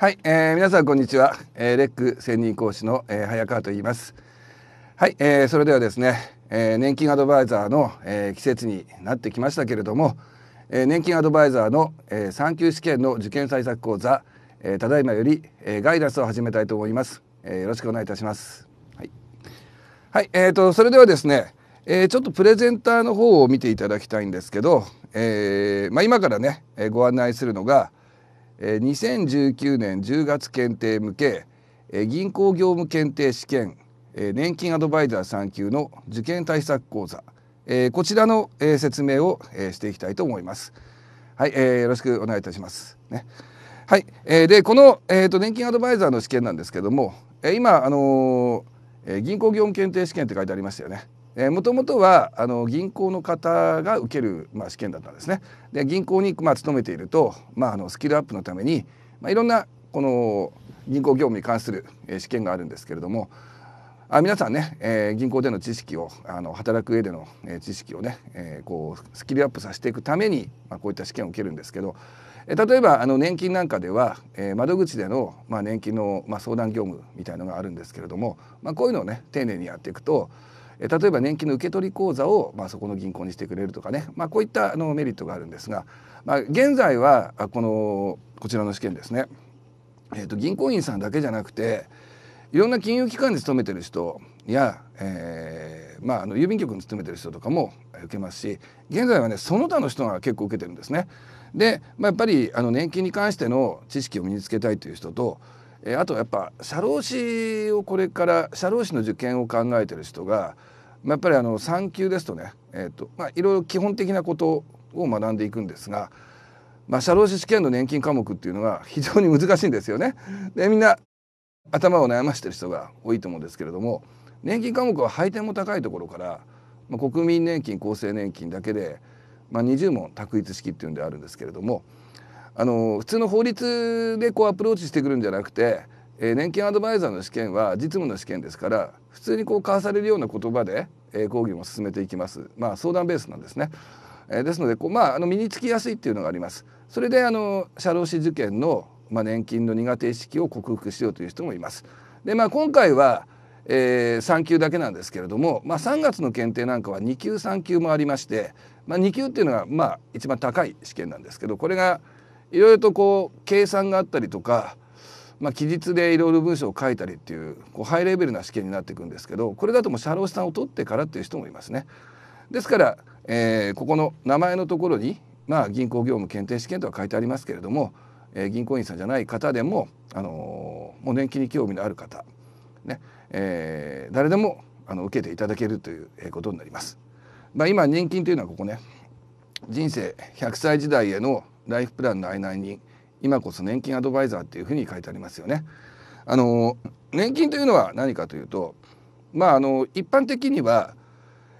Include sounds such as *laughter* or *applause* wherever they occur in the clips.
はい、えー、皆さんこんにちは、えー、レック専任講師の、えー、早川と言いますはい、えー、それではですね、えー、年金アドバイザーの、えー、季節になってきましたけれども、えー、年金アドバイザーの、えー、3級試験の受験対策講座、えー、ただいまより、えー、ガイダンスを始めたいと思います、えー、よろしくお願いいたしますはい、はい、えーとそれではですね、えー、ちょっとプレゼンターの方を見ていただきたいんですけど、えーまあ、今からね、えー、ご案内するのが「2019年10月検定向け銀行業務検定試験年金アドバイザー3級の受験対策講座こちらの説明をしていきたいと思います。はい、よろしくお願いいたします。ね、はい、でこの、えー、と年金アドバイザーの試験なんですけども今、あの銀行業務検定試験って書いてありましたよね。もともとはあの銀行の方が受ける、まあ、試験だったんですね。で銀行に、まあ、勤めていると、まあ、あのスキルアップのために、まあ、いろんなこの銀行業務に関する、えー、試験があるんですけれどもあ皆さんね、えー、銀行での知識をあの働く上での、えー、知識をね、えー、こうスキルアップさせていくために、まあ、こういった試験を受けるんですけど、えー、例えばあの年金なんかでは、えー、窓口での、まあ、年金の、まあ、相談業務みたいのがあるんですけれども、まあ、こういうのをね丁寧にやっていくとえ例えば年金の受け取り口座を、まあ、そこの銀行にしてくれるとかね、まあ、こういったあのメリットがあるんですが、まあ、現在はこのこちらの試験ですね、えー、と銀行員さんだけじゃなくていろんな金融機関に勤めてる人や、えー、まあ、あの郵便局に勤めてる人とかも受けますし現在はねその他の人が結構受けてるんですね。で、まあ、やっぱりあの年金に関しての知識を身につけたいという人とえー、あとやっぱ社労士をこれから社労士の受験を考えてる人が、まあ、やっぱりあの3級ですとね、えーとまあ、いろいろ基本的なことを学んでいくんですが、まあ、社労士試験の年金科目っていうのは非常に難しいんですよね。でみんな頭を悩ましてる人が多いと思うんですけれども年金科目は配点も高いところから、まあ、国民年金厚生年金だけで、まあ、20問択一式っていうんであるんですけれども。あの普通の法律でこうアプローチしてくるんじゃなくて、えー、年金アドバイザーの試験は実務の試験ですから普通にこう交わされるような言葉で、えー、講義も進めていきます、まあ、相談ベースなんですね。えー、ですのでこう、まあ、あの身につきやすいっていうのがあります。それであの社労士受験の、まあ、年金の苦手意識を克服しようという人もいます。でまあ、今回は、え3級だけなんですけれども、まあ、3月の検定なんかは2級3級もありまして、まあ、2級っていうのがまあ一番高い試験なんですけどこれがいろいろとこう計算があったりとか、まあ、記述でいろいろ文章を書いたりっていうこうハイレベルな試験になっていくんですけどこれだともう社労士さんを取ってからっていう人もいますね。ですから、えー、ここの名前のところに、まあ、銀行業務検定試験とは書いてありますけれども、えー、銀行員さんじゃない方でも、あのー、もう年金に興味のある方、ねえー、誰でもあの受けていただけるということになります。まあ、今年金というのはここね人生100歳時代へのライフプランの案内に今こそ年金アドバイザーっていうふうに書いてありますよね。あの年金というのは何かというと、まあ、あの一般的には、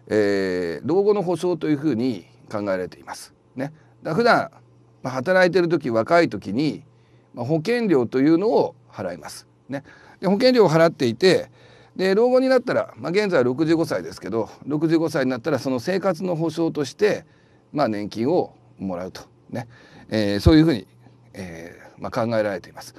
えー、老後の保障というふうに考えられています。ね、だ普段、まあ、働いてる時若い時に、まあ、保険料というのを払います。ね、で保険料を払っていてで老後になったら、まあ、現在65歳ですけど65歳になったらその生活の保障として、まあ、年金をもらうとねえー、そういうふうに、えー、まあ、考えられています。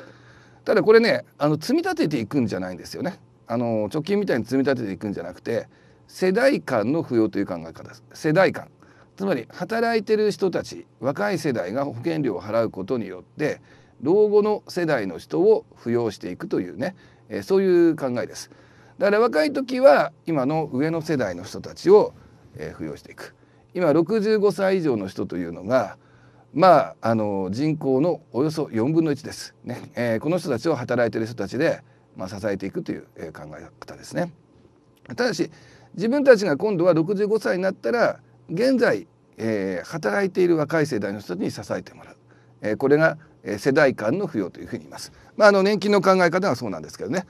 ただこれねあの積み立てていくんじゃないんですよね。あの貯金みたいに積み立てていくんじゃなくて世代間の扶養という考え方です世代間つまり働いてる人たち若い世代が保険料を払うことによって老後の世代の人を扶養していくというね、えー、そういう考えですだから若い時は今の上の世代の人たちを、えー、扶養していく今65歳以上の人というのがまあ、あの人口のおよそ4分の1です、ねえー、この人たちを働いている人たちで、まあ、支えていくという考え方ですね。ただし自分たちが今度は65歳になったら現在、えー、働いている若い世代の人たちに支えてもらう、えー、これが世代間の扶養というふうに言います。まあ、あの年金の考え方はそうなんですけどね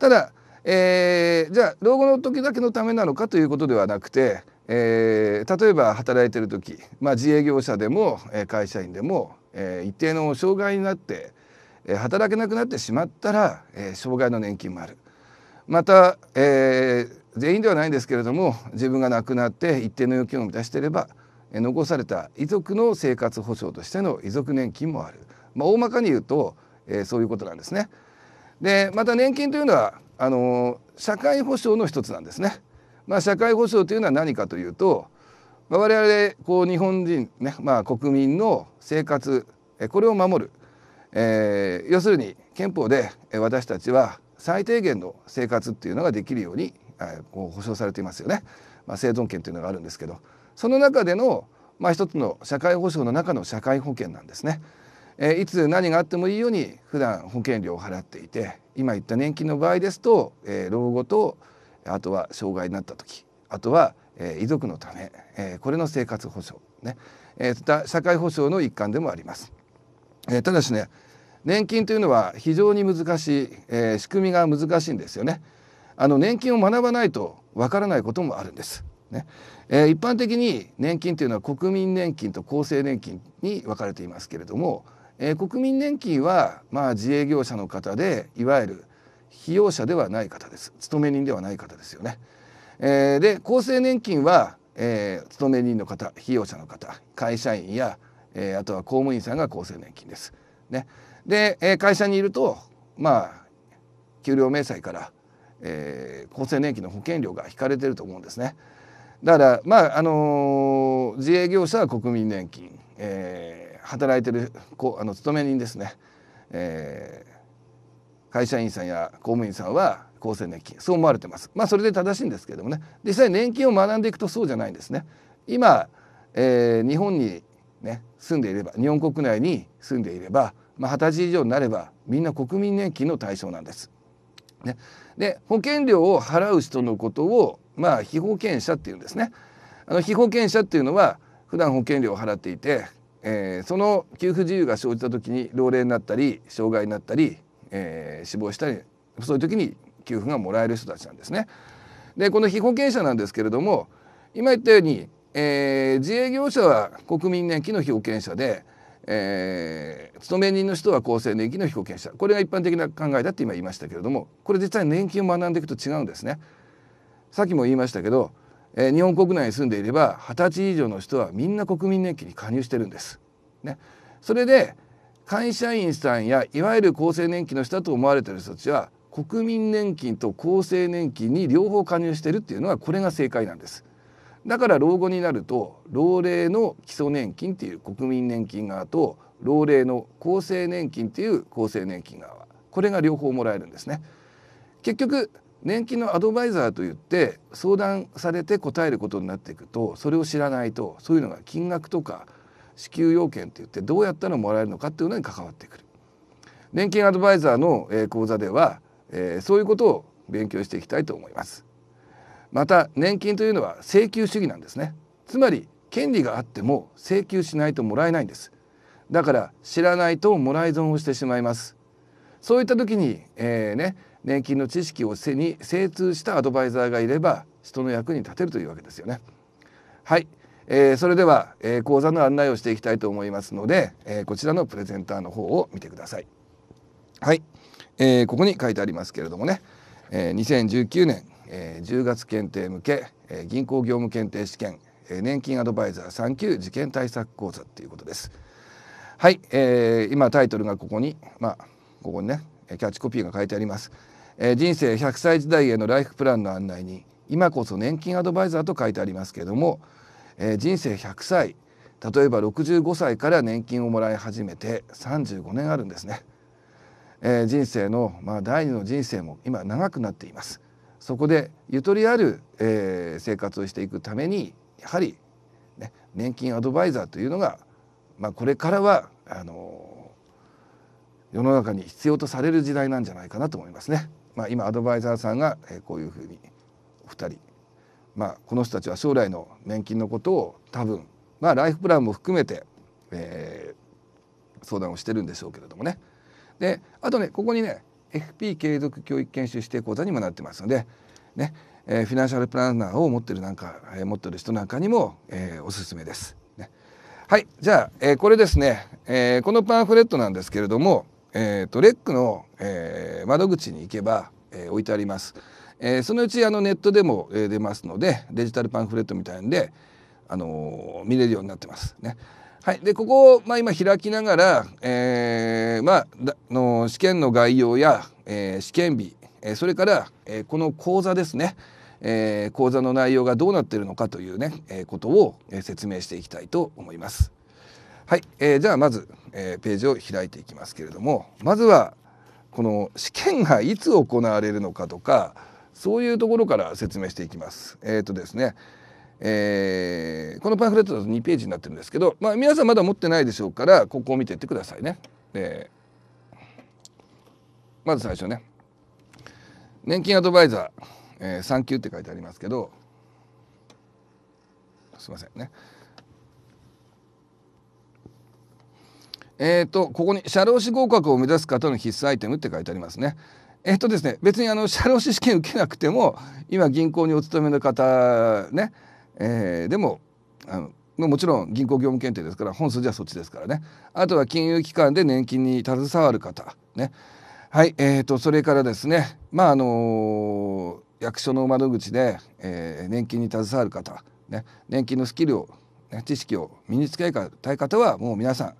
ただ、えー、じゃあ老後の時だけのためなのかということではなくてえー、例えば働いてる時、まあ、自営業者でも、え会社員でも、えー、一定の障害になって、え働けなくなってしまったら、えー、障害の年金もあるまた、えー、全員ではないんですけれども自分が亡くなって一定の要求を満たしていれば、え残された遺族の生活保障としての遺族年金もある、まあ、大まかに言うと、えー、そういうことなんですね。でまた年金というのはあのー、社会保障の一つなんですね。まあ、社会保障というのは何かというと、まあ、我々こう日本人ね、まあ、国民の生活これを守る、えー、要するに憲法で私たちは最低限の生活っていうのができるように、えー、保障されていますよね、まあ、生存権というのがあるんですけどその中での、まあ、一つの社会保障の中の社会保険なんですね。えー、いつ何があってもいいように普段保険料を払っていて今言った年金の場合ですと、えー、老後とあとは障害になった時あとは、えー、遺族のため、えー、これの生活保障ね、えー、社会保障の一環でもあります。えー、ただしね年金というのは非常に難しい、えー、仕組みが難しいんですよね。あの年金を学ばないとわからないこともあるんです。ねえー、一般的に年金というのは国民年金と厚生年金に分かれていますけれども、えー、国民年金はまあ自営業者の方でいわゆる被用者ではない方です勤め人ではない方ですよね。えー、で厚生年金は、えー、勤め人の方被用者の方会社員や、えー、あとは公務員さんが厚生年金です。ね、で、えー、会社にいるとまあ給料明細から、えー、厚生年金の保険料が引かれてると思うんですね。だからまああのー、自営業者は国民年金、えー、働いてるこあの勤め人ですね、え会社員さんや公務員さんは厚生年金そう思われてますまあそれで正しいんですけれどもね実際年金を学んでいくとそうじゃないんですね今、えー、日本にね住んでいれば日本国内に住んでいれば、まあ、20歳以上になればみんな国民年金の対象なんです。ね、で保険料を払う人のことを、まあ、被保険者っていうんですね。あの被保険者っていうのは普段保険料を払っていて、えー、その給付自由が生じた時に老齢になったり障害になったりえー、死亡したりそういう時に給付がもらえる人たちなんですね。でこの被保険者なんですけれども今言ったように、えー、自営業者は国民年金の被保険者で、えー、勤め人の人は厚生年金の被保険者これが一般的な考えだって今言いましたけれどもこれ実際年金を学んでいくと違うんですね。さっきも言いましたけど、えー、日本国内に住んでいれば20歳以上の人はみんな国民年金に加入してるんです。ね、それで会社員さんやいわゆる厚生年金の人だと思われている人たちは国民年金と厚生年金に両方加入しているっていうのはこれが正解なんです。だから老後になると老齢の基礎年金っていう国民年金側と老齢の厚生年金っていう厚生年金側これが両方もらえるんですね。結局年金のアドバイザーといって相談されて答えることになっていくとそれを知らないとそういうのが金額とか支給要件って言ってどうやったらもらえるのかっていうのに関わってくる。年金アドバイザーの講座ではそういうことを勉強していきたいと思います。また年金というのは請求主義なんですね。つまり権利があっても請求しないともらえないんです。だから知らないともらい損をしてしまいます。そういった時に、えー、ね、年金の知識を背に精通したアドバイザーがいれば人の役に立てるというわけですよね。はいえー、それでは、えー、講座の案内をしていきたいと思いますので、えー、こちらのプレゼンターの方を見てください。はい、えー、ここに書いてありますけれどもね、えー、2019年、えー、10月検定向け、えー、銀行業務検定試験、えー、年金アドバイザー3級受験対策講座ということです。はい、えー、今タイトルがここに、まあ、ここにねキャッチコピーが書いてあります。えー、人生100歳時代へのライフプランの案内に今こそ年金アドバイザーと書いてありますけれどもえー、人生100歳例えば65歳から年金をもらい始めて35年あるんですね、えー、人生の、まあ、第二の人生も今長くなっていますそこでゆとりある、えー、生活をしていくためにやはり、ね、年金アドバイザーというのが、まあ、これからはあの世の中に必要とされる時代なんじゃないかなと思いますね。まあ、今アドバイザーさんがこういうふうにお二人まあ、この人たちは将来の年金のことを多分、まあ、ライフプランも含めて、えー、相談をしてるんでしょうけれどもね。であとねここにね FP 継続教育研修指定講座にもなってますので、ねえー、フィナンシャルプランナーを持ってるなんか、えー、持ってる人なんかにも、えー、おすすめです。ね、はいじゃあ、えー、これですね、えー、このパンフレットなんですけれども、えーと、レックの、えー、窓口に行けば、えー、置いてあります。えー、そのうちあのネットでも、え出ますのでデジタルパンフレットみたいんで、あのー、見れるようになってます。ねはい、でここを、まあ、今開きながら、えーまあ、だの試験の概要や、えー、試験日、えー、それから、えー、この講座ですね、えー、講座の内容がどうなっているのかというね、えー、ことを、えー、説明していきたいと思います。はい、えー、じゃあまず、えー、ページを開いていきますけれどもまずはこの試験がいつ行われるのかとかそういうところから説明していきます。えっ、ー、とですねえー、このパンフレットだと2ページになってるんですけど、まあ、皆さんまだ持ってないでしょうからここを見てってくださいね。えまず最初ね年金アドバイザー、えー、って書いてありますけどすいませんね。えっ、ー、とここに社労士合格を目指す方の必須アイテムって書いてありますね。えっとですね別にあの社労士試験受けなくても今銀行にお勤めの方ね、えー、でもあのもちろん銀行業務検定ですから本数じゃそっちですからねあとは金融機関で年金に携わる方ねはいえーと、とそれからですねまああのー、役所の窓口で、えー、年金に携わる方、ね、年金のスキルを、ね、知識を身につけたい方はもう皆さん、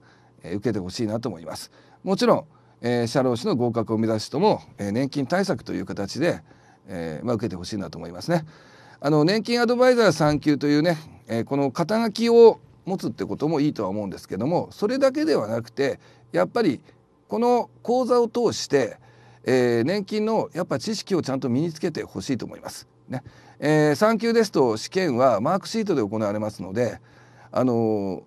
えー、受けてほしいなと思います。もちろんえー、社労士の合格を目指す人も、えー、年金対策という形で、えーまあ、受けてほしいなと思いますね。あの年金アドバイザー3級というね、えー、この肩書きを持つってこともいいとは思うんですけどもそれだけではなくてやっぱりこの講座を通して、えー、年金のやっぱ知識をちゃんと身につけてほしいと思います。ねえー、3級ですと試験はマークシートで行われますので、あの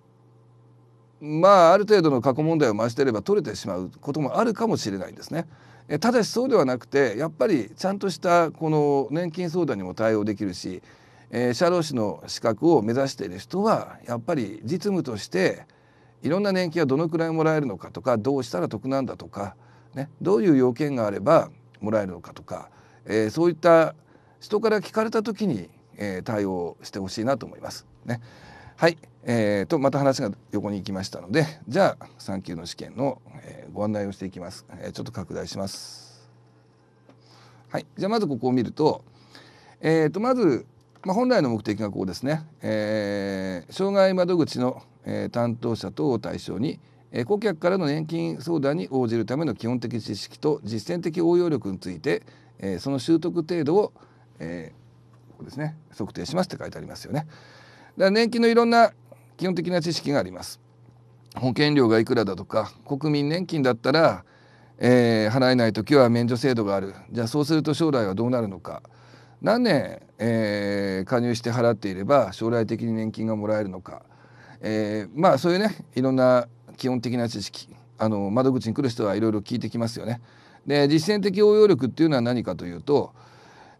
まあある程度の過去問題を増していれば取れてしまうこともあるかもしれないんですね。えただしそうではなくてやっぱりちゃんとしたこの年金相談にも対応できるし、えー、社労士の資格を目指している人はやっぱり実務としていろんな年金はどのくらいもらえるのかとかどうしたら得なんだとか、ね、どういう要件があればもらえるのかとか、えー、そういった人から聞かれた時に、えー、対応してほしいなと思います。ね、はいえー、とまた話が横に行きましたのでじゃあ3級の試験の、えー、ご案内をしていきます、えー、ちょっと拡大します。はい、じゃあまずここを見ると,、えー、とまず、まあ、本来の目的がここですね、えー、障害窓口の、えー、担当者等を対象に、えー、顧客からの年金相談に応じるための基本的知識と実践的応用力について、えー、その習得程度を、えー、ここですね測定しますって書いてありますよね。だから年金のいろんな基本的な知識があります。保険料がいくらだとか国民年金だったら、えー、払えない時は免除制度があるじゃあそうすると将来はどうなるのか何年、えー、加入して払っていれば将来的に年金がもらえるのか、えー、まあそういうねいろんな基本的な知識あの窓口に来る人はいろいろ聞いてきますよね。で実践的応用力っていうのは何かというと、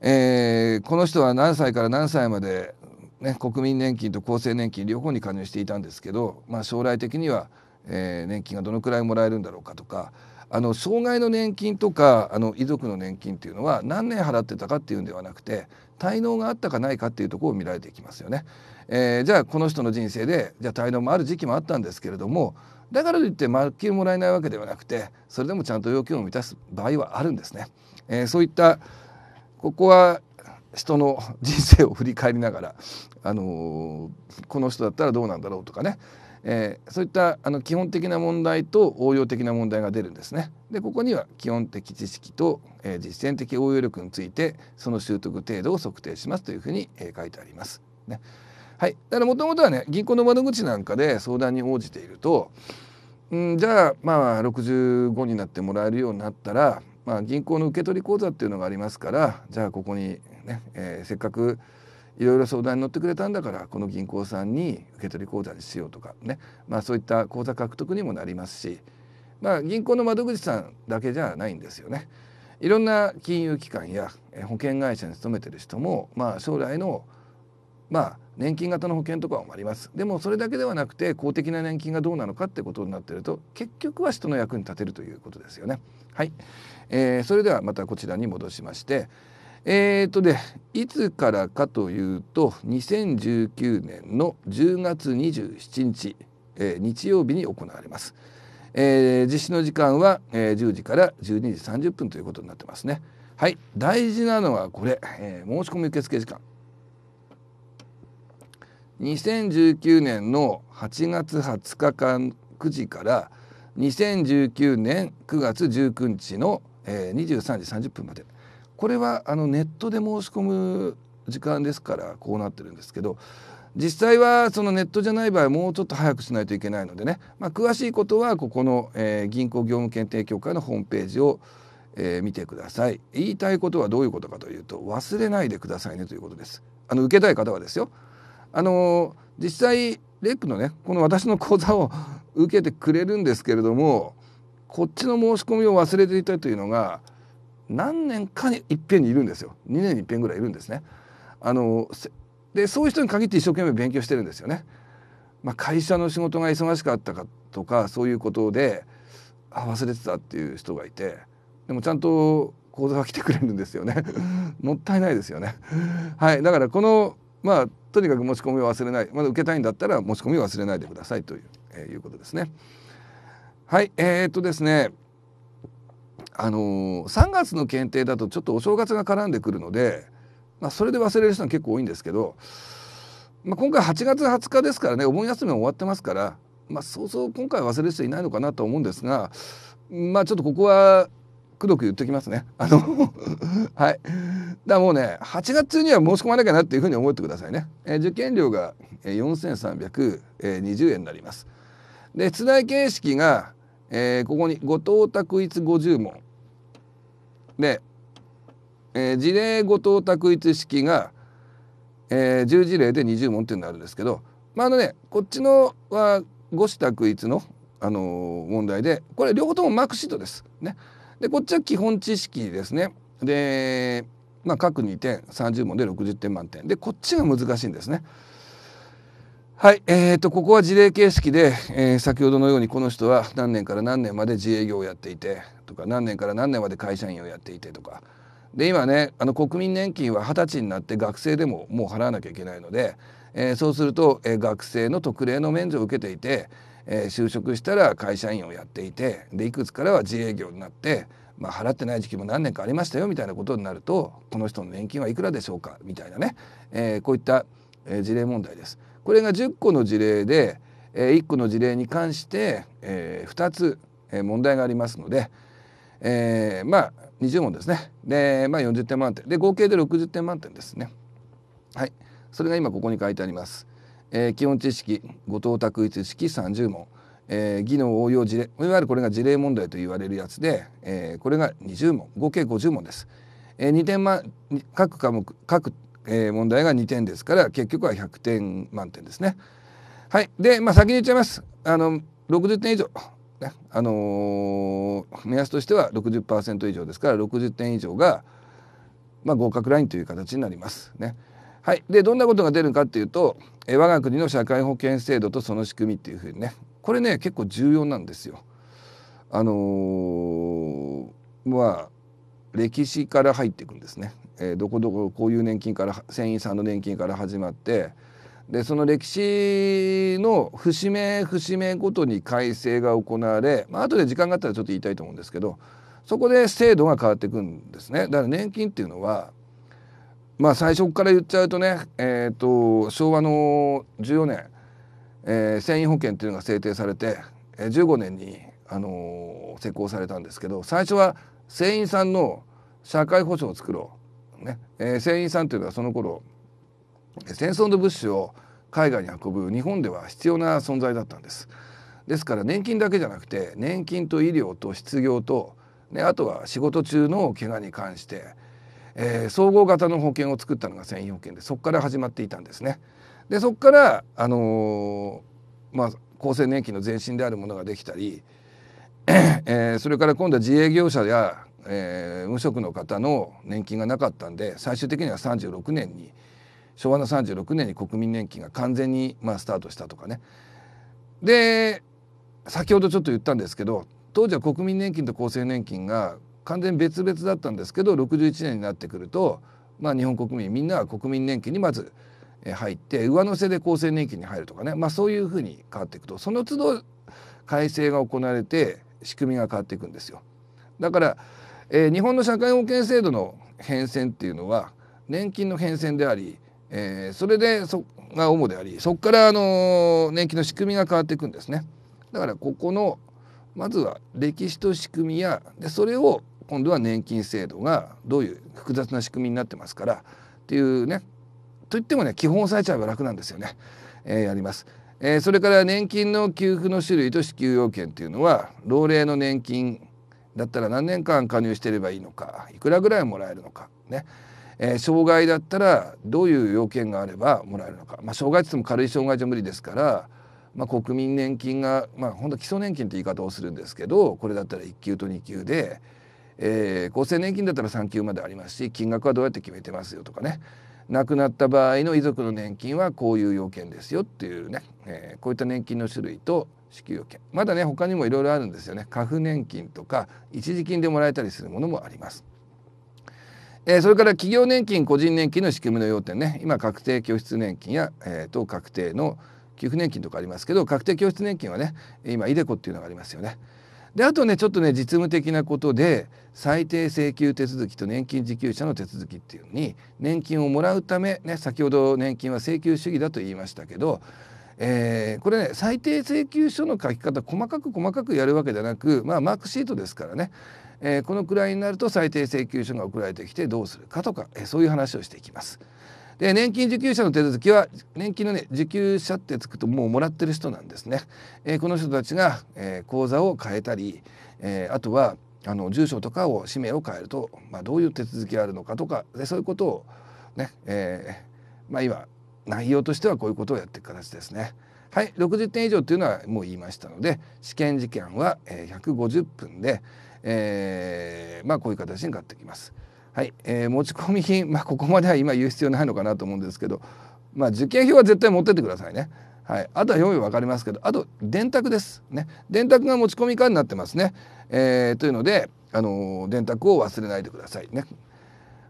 えー、この人は何歳から何歳までね、国民年金と厚生年金両方に加入していたんですけど、まあ、将来的には、えー、年金がどのくらいもらえるんだろうかとかあの障害の年金とかあの遺族の年金っていうのは何年払ってたかっていうんではなくて滞納があったかないかっていうとこを見られていきますよね。えー、じゃあこの人の人生でじゃあ滞納もある時期もあったんですけれどもだからといってまっもらえないわけではなくてそれでもちゃんと要求を満たす場合はあるんですね。えー、そういったここは人の人生を振り返りながら、あのこの人だったらどうなんだろうとかね、えー、そういったあの基本的な問題と応用的な問題が出るんですね。でここには基本的知識と、えー、実践的応用力についてその習得程度を測定しますというふうに、えー、書いてあります。ねはい、だからもともとはね銀行の窓口なんかで相談に応じていると、うん、じゃあまあ65になってもらえるようになったらまあ、銀行の受取口座っていうのがありますからじゃあここにね、えー、せっかくいろいろ相談に乗ってくれたんだからこの銀行さんに受取口座にしようとかね、まあ、そういった口座獲得にもなりますし、まあ、銀行の窓口さんだけじゃないんですよね。いろんな金融機関や保険会社に勤めてる人も、まあ、将来の、まあ、年金型の保険とかもありますでもそれだけではなくて公的な年金がどうなのかってことになってると結局は人の役に立てるということですよね。はいえー、それではまたこちらに戻しまして、えー、っとでいつからかというと2019年の10月27日、えー、日曜日に行われます。えー、実施の時間は、えー、10時から12時30分ということになってますね。はい、大事なのはこれ、えー、申し込み受付時間。2019年の8月20日間9時から2019年9月19日のえ23時30分までこれはあのネットで申し込む時間ですからこうなってるんですけど実際はそのネットじゃない場合もうちょっと早くしないといけないのでね、まあ、詳しいことはここの、えー、銀行業務検定協会のホームページを、えー、見てください言いたいことはどういうことかというと忘れないでくださいねということですあの受けたい方はですよあのー、実際レックのねこの私の講座を受けてくれるんですけれどもこっちの申し込みを忘れていたというのが何年かにいっぺんにいるんですよ2年にいっぺんぐらいいるんですね。あのでそういう人に限って一生懸命勉強してるんですよね。まあ、会社の仕事が忙しかったかとかそういうことであ忘れてたっていう人がいてでもちゃんと口座が来てくれるんですよね *laughs* もったいないですよねはいだからこのまあとにかく持ち込みを忘れないまだ受けたいんだったら持ち込みを忘れないでくださいという,、えー、いうことですね。はい、えー、っとですね、あのー、3月の検定だとちょっとお正月が絡んでくるので、まあ、それで忘れる人は結構多いんですけど、まあ、今回8月20日ですからねお盆休みも終わってますから、まあ、そうそう今回忘れる人いないのかなと思うんですが、まあ、ちょっとここはくどく言ってきますね。あの *laughs* はい、だもうね8月中には申し込まなきゃなっていうふうに思ってくださいね。えー、受験料が4320円になります。で出題形式がえー、ここに「五島択一五十問」で、えー、事例五島択一式が、えー、10事例で20問っていうのがあるんですけど、まあ、あのねこっちのは五子択一の、あのー、問題でこれ両方ともマークシートです。ね、でこっちは基本知識ですね。で、まあ、各2点30問で60点満点でこっちが難しいんですね。はい、えーと、ここは事例形式で、えー、先ほどのようにこの人は何年から何年まで自営業をやっていてとか何年から何年まで会社員をやっていてとかで今ねあの国民年金は二十歳になって学生でももう払わなきゃいけないので、えー、そうすると、えー、学生の特例の免除を受けていて、え就職したら会社員をやっていてでいくつからは自営業になって、まあ、払ってない時期も何年かありましたよみたいなことになるとこの人の年金はいくらでしょうかみたいなね、えこういった、え事例問題です。これが10個の事例で、え1個の事例に関して、え2つ、問題がありますので、えー、まあ20問ですねで、まあ、40点満点で合計で60点満点ですねはいそれが今ここに書いてあります、えー、基本知識五等択一式30問、えー、技能応用事例いわゆるこれが事例問題と言われるやつで、えー、これが20問合計50問です、えー、2点満各科目各えー、問題が2点ですから結局は100点満点ですね。はい、で、まあ、先に言っちゃいます。あの60点以上、ねあのー、目安としては60%以上ですから60点以上が、まあ、合格ラインという形になります。ねはい、でどんなことが出るかっていうと、えー、我が国の社会保険制度とその仕組みっていうふうにねこれね結構重要なんですよ。あのー、まあ歴史から入っていくんですね、えー、どこどここういう年金から船員さんの年金から始まってでその歴史の節目節目ごとに改正が行われ、まあ後で時間があったらちょっと言いたいと思うんですけどそこで制度が変わっていくんですね。だから年金っていうのはまあ最初から言っちゃうとね、えーと、と昭和の14年、えー、船員保険っていうのが制定されて15年に、あのー、施行されたんですけど最初は船員さんの社会保障を作ろう、ねえー、船員さんというのはその頃戦争の物資を海外に運ぶ日本では必要な存在だったんです。ですから年金だけじゃなくて年金と医療と失業と、ね、あとは仕事中の怪我に関して、えー、総合型の保険を作ったのが船員保険でそこから始まっていたんですね。でそこから、あのー、まあ、厚生年金の前身であるものができたり、*clears throat* えー、それから今度は自営業者や、えー、無職の方の年金がなかったんで最終的には36年に昭和の36年に国民年金が完全に、まあ、スタートしたとかね。で先ほどちょっと言ったんですけど当時は国民年金と厚生年金が完全別々だったんですけど61年になってくると、まあ、日本国民みんなは国民年金にまず入って上乗せで厚生年金に入るとかね、まあ、そういうふうに変わっていくとその都度改正が行われて仕組みが変わっていくんですよ。だから、えー、日本の社会保険制度の変遷っていうのは年金の変遷であり、えー、それでそが主でありそこからあの年金の仕組みが変わっていくんですね。だからここのまずは歴史と仕組みやでそれを今度は年金制度がどういう複雑な仕組みになってますからっていうねといってもね基本押さえちゃえば楽なんですよね、えー、やります。えー、それから年金の給付の種類と支給要件というのは老齢の年金だったら何年間加入してればいいのかいくらぐらいもらえるのかね、えー、障害だったらどういう要件があればもらえるのか、まあ、障害ってっても軽い障害じゃ無理ですから、まあ、国民年金が、まあ、本当基礎年金って言い方をするんですけどこれだったら1級と2級で、えー、厚生年金だったら3級までありますし金額はどうやって決めてますよとかね亡くなった場合の遺族の年金はこういう要件ですよっていうね、えー、こういった年金の種類と支給要件まだね他にもいろいろあるんですよね過付年金とか一時金でもらえたりするものもあります。えー、それから企業年金個人年金の仕組みの要点ね今確定拠出年金や、えー、等確定の給付年金とかありますけど確定拠出年金はね今 iDeCo っていうのがありますよね。であとねちょっとね実務的なことで最低請求手続きと年金受給者の手続きっていうのに年金をもらうため、ね、先ほど年金は請求主義だと言いましたけど、えー、これね最低請求書の書き方細かく細かくやるわけじゃなく、まあ、マークシートですからね、えー、このくらいになると最低請求書が送られてきてどうするかとか、えー、そういう話をしていきます。で年金受給者の手続きは年金のね受給者ってつくともうもらってる人なんですね。えー、この人たちが、えー、口座を変えたり、えー、あとはあの住所とかを氏名を変えると、まあ、どういう手続きがあるのかとかでそういうことをね、えー、まあ今内容としてはこういうことをやっていく形ですね。はい、60点以上というのはもう言いましたので試験時間は150分で、えー、まあこういう形になってきます。はい、えー、持ち込み品、まあ、ここまでは今言う必要ないのかなと思うんですけど、まあ、受験票は絶対持ってってくださいね。はい、あとは読み分かりますけどあと電卓ですね電卓が持ち込みかになってますね、えー、というので、あのー、電卓を忘れないでくださいね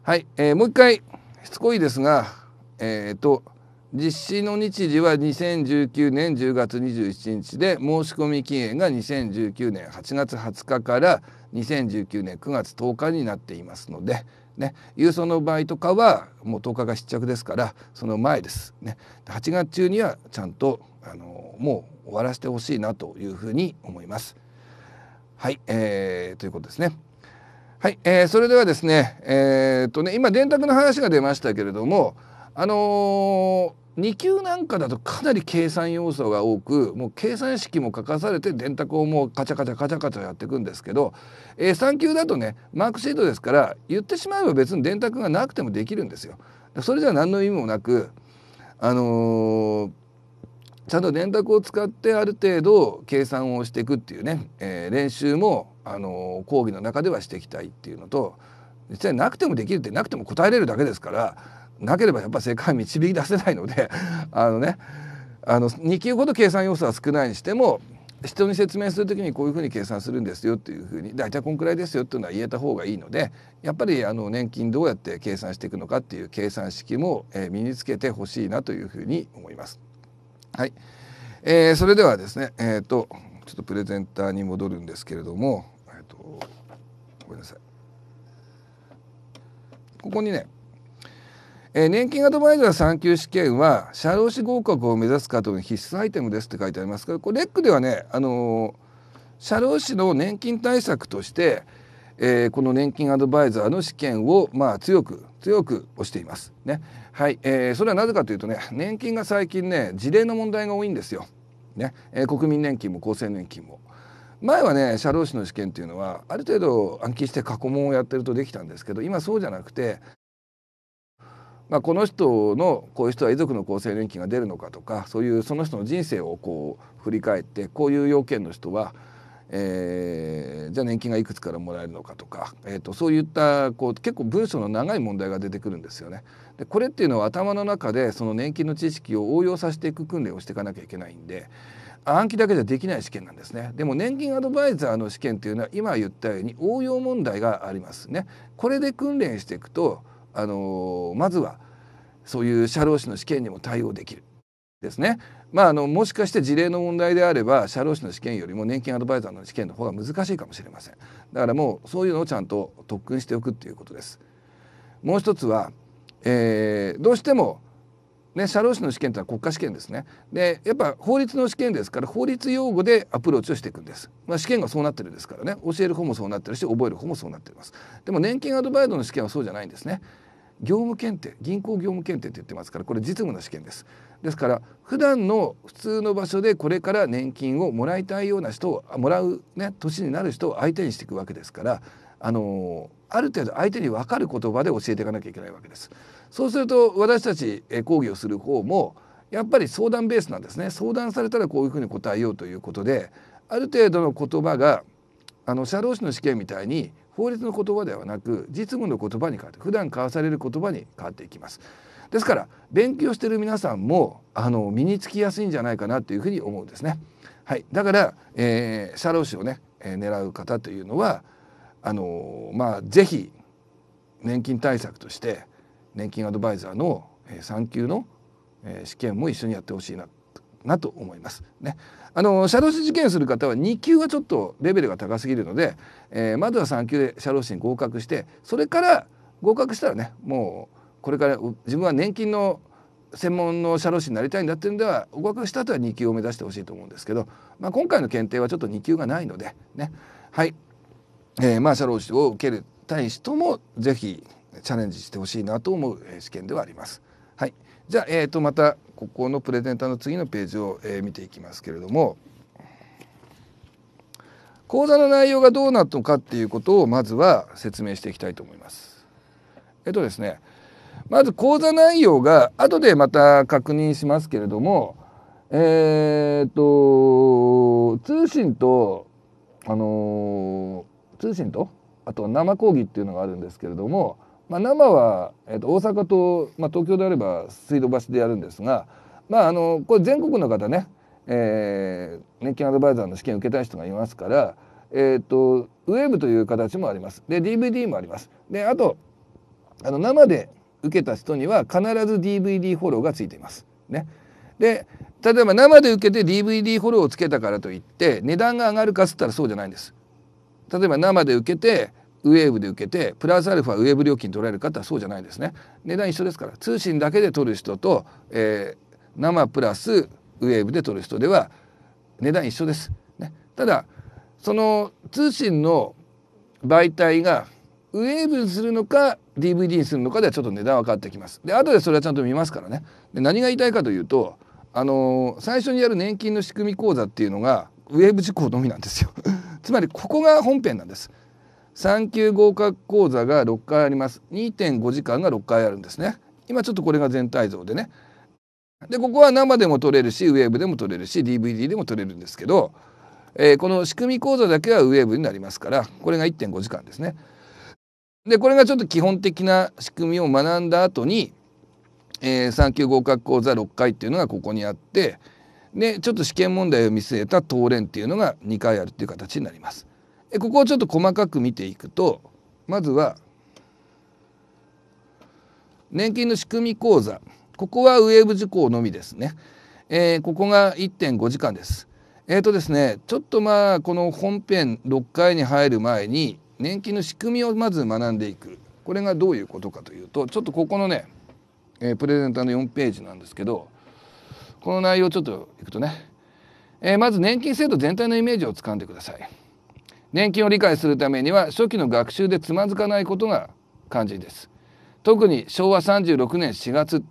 はい、えー、もう一回しつこいですがえっ、ー、と実施の日時は2019年10月27日で申し込み期限が2019年8月20日から2019年9月10日になっていますので、ね、郵送の場合とかはもう10日が失着ですからその前です、ね、8月中にはちゃんとあのもう終わらせてほしいなというふうに思います。はい、えー、ということですね。はい、えー、それではですね、えー、っとね今電卓の話が出ましたけれどもあのー、2級なんかだとかなり計算要素が多くもう計算式も書かされて電卓をもうカチャカチャカチャカチャやっていくんですけど、えー、3級だとねマークシートですから言ってしまえば別に電卓がなくてもできるんですよ。それじゃ何の意味もなく、あのー、ちゃんと電卓を使ってある程度計算をしていくっていうね、えー、練習も、あのー、講義の中ではしていきたいっていうのと実際なくてもできるってなくても答えれるだけですからなければやっぱ正解導き出せないので *laughs* あのねあの2級ほど計算要素は少ないにしても人に説明する時にこういうふうに計算するんですよっていうふうに大体こんくらいですよっていうのは言えた方がいいのでやっぱりあの年金どうやって計算していくのかっていう計算式も、え身につけてほしいなというふうに思います。はいえー、それではですね、えーと、ちょっとプレゼンターに戻るんですけれども、えーとごめんなさいここにねえー、年金アドバイザー3級試験は社労士合格を目指す方の必須アイテムですって書いてありますけどこれレックではね、あのー、社労士の年金対策として、えー、この年金アドバイザーの試験を、まあ、強く強く推しています。ねはいえー、それはなぜかというとね年金が最近ね事例の問題が多いんですよ。ねえー、国民年金も厚生年金も。前はね社労士の試験っていうのはある程度暗記して過去問をやってるとできたんですけど今そうじゃなくてまあ、この人のこういう人は遺族の厚生年金が出るのかとかそういうその人の人生をこう振り返ってこういう要件の人は、えー、じゃあ年金がいくつからもらえるのかとか、えーと、とそういったこう結構文章の長い問題が出てくるんですよね。でこれっていうのは頭の中でその年金の知識を応用させていく訓練をしていかなきゃいけないんで。暗記だけじゃできない試験なんですねでも年金アドバイザーの試験というのは今言ったように応用問題がありますねこれで訓練していくとあのまずはそういう社労士の試験にも対応できるですね。まあ、あのもしかして事例の問題であれば社労士の試験よりも年金アドバイザーの試験の方が難しいかもしれませんだからもうそういうのをちゃんと特訓しておくっていうことですもう一つは、えー、どうしてもね、社労士の試験というのは国家試験ですね。でやっぱ法律の試験ですから法律用語でアプローチをしていくんです。まあ、試験がそうなってるですからね教える方もそうなってるし覚える方もそうなっています。でも年金アドバイザの試験はそうじゃないんですね。業務検定銀行業務検定って言ってますからこれ実務の試験です。ですから普段の普通の場所でこれから年金をもらいたいような人をもらう、ね、年になる人を相手にしていくわけですから、あのある程度相手に分かる言葉で教えていかなきゃいけないわけです。そうすると私たち講義をする方もやっぱり相談ベースなんですね相談されたらこういうふうに答えようということである程度の言葉があの社労士の試験みたいに法律の言葉ではなく実務の言葉に変わって普段交わされる言葉に変わっていきます。ですから勉強している皆さんもあの身につきやすいんじゃないかなというふうに思うんですね。はい、だから、えー、社労士をね、えー、狙う方というのはあのー、まあ是非年金対策として年金アドバイザーの3級の試験も一緒にやってほしいななと思います。ね、あの社労士受験する方は2級はちょっとレベルが高すぎるので、えー、まずは3級で社労士に合格してそれから合格したらねもうこれから自分は年金の専門の社労士になりたいんだっていうんでは合格した後は2級を目指してほしいと思うんですけど、まあ、今回の検定はちょっと2級がないのでねはい、えー、まあ社労士を受けるたい人も是非チャレンジしてほしいなと思う試験ではあります。はい、じゃあ、えー、とまたここのプレゼンターの次のページを、え見ていきますけれども講座の内容がどうなったのかっていうことをまずは説明していきたいと思います。えっとですねまず講座内容が後でまた確認しますけれどもえっ、ー、と通信とあの通信とあと生講義っていうのがあるんですけれどもまあ、生は、えー、と大阪と、まあ、東京であれば水道橋でやるんですが、まあ、あのこれ全国の方ね、えー、年金アドバイザーの試験受けたい人がいますから、えーと、ウェブという形もありますで DVD もありますであとあの生で受けた人には必ず DVD フォローがついています。ね、で例えば生で受けて DVD フォローをつけたからといって値段が上がるかっつったらそうじゃないんです。例えば生で受けてウェーブで受けてプラスアルファウェーブ料金取られる方はそうじゃないですね値段一緒ですから通信だけで取る人と、えー、生プラスウェーブで取る人では値段一緒です、ね、ただその通信の媒体がウェーブにするのか DVD にするのかではちょっと値段分かってきます。で後でそれはちゃんと見ますからね。で何が言いたいかというとあのー、最初にやる年金の仕組み講座っていうのがウェーブ事項のみなんですよつまりここが本編なんです。3級合格講座が6回あります2.5時間が6回あるんですね今ちょっとこれが全体像でねでここは生でも取れるしウェーブでも取れるし DVD でも取れるんですけど、えー、この仕組み講座だけはウェーブになりますからこれが1.5時間ですねでこれがちょっと基本的な仕組みを学んだ後に、えー、3級合格講座6回っていうのがここにあってでちょっと試験問題を見据えた答練っていうのが2回あるっていう形になります。ここをちょっと細かく見ていくとまずは年金の仕組み講座ここはウェーブ事項のみですね、えー、ここが1.5時間ですえっ、ー、とですねちょっとまあこの本編6回に入る前に年金の仕組みをまず学んでいくこれがどういうことかというとちょっとここのね、えー、プレゼンターの4ページなんですけどこの内容ちょっといくとね、えまず年金制度全体のイメージをつかんでください年金を理解するためには初期の学習でつまずかないことが肝心です特に昭和36年4月、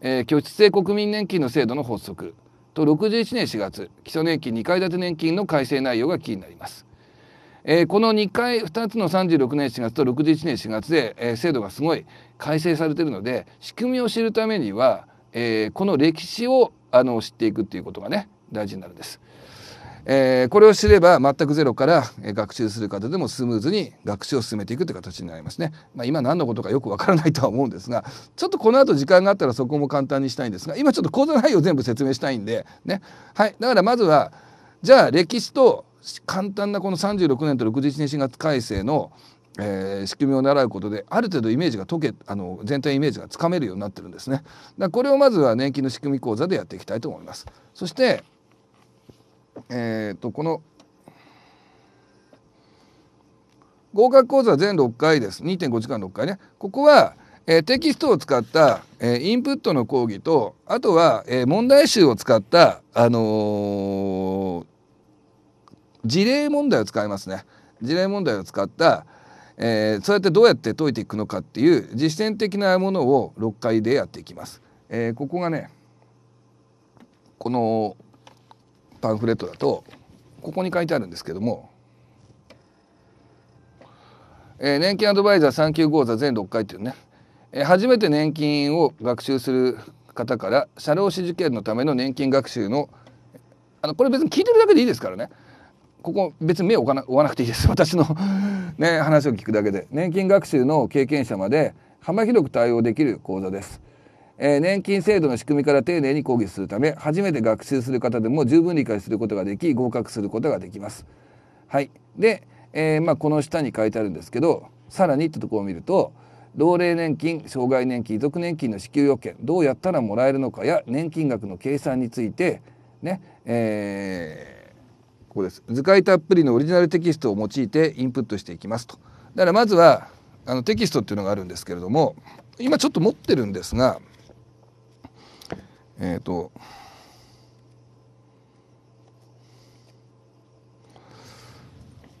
えー、拠出制国民年金の制度の発足と61年4月基礎年金2階建て年金の改正内容が気になります、えー、この2回2つの36年4月と61年4月で、えー、制度がすごい改正されているので仕組みを知るためには、えー、この歴史をあの知っていくということがね大事になるんですえー、これを知れば全くゼロから学習する方でもスムーズに学習を進めていくという形になりますね。まあ、今何のことかよくわからないとは思うんですがちょっとこの後時間があったらそこも簡単にしたいんですが今ちょっと講座内容全部説明したいんでね。はい、だからまずはじゃあ歴史と簡単なこの36年と61年新月改正のえー、仕組みを習うことである程度イメージが解けあの全体イメージがつかめるようになってるんですね。だこれをまずは年金の仕組み講座でやっていきたいと思います。そしてえっ、ー、とこの合格講座全6回です2.5時間6回ねここは、えー、テキストを使った、えー、インプットの講義とあとは、えー、問題集を使った、あの事例問題を使いますね事例問題を使った、えそうやってどうやって解いていくのかっていう実践的なものを6回でやっていきます。えここがねこのパンフレットだとここに書いてあるんですけども「えー、年金アドバイザー3級講座全6回」っていうね、えー、初めて年金を学習する方から社労士受験のための年金学習のあのこれ別に聞いてるだけでいいですからねここ別に目を追わなくていいです *laughs* 私のね、話を聞くだけで年金学習の経験者まで幅広く対応できる講座です。えー、年金制度の仕組みから丁寧に講義するため初めて学習する方でも十分理解することができ合格することができます。はい、で、えー、まあ、この下に書いてあるんですけどさらにってとこを見ると老齢年金障害年金遺族年金の支給要件どうやったらもらえるのかや年金額の計算についてねえー、ここです図解たっぷりのオリジナルテキストを用いてインプットしていきますと。だからまずはあのテキストっていうのがあるんですけれども今ちょっと持ってるんですがえっ、ー、と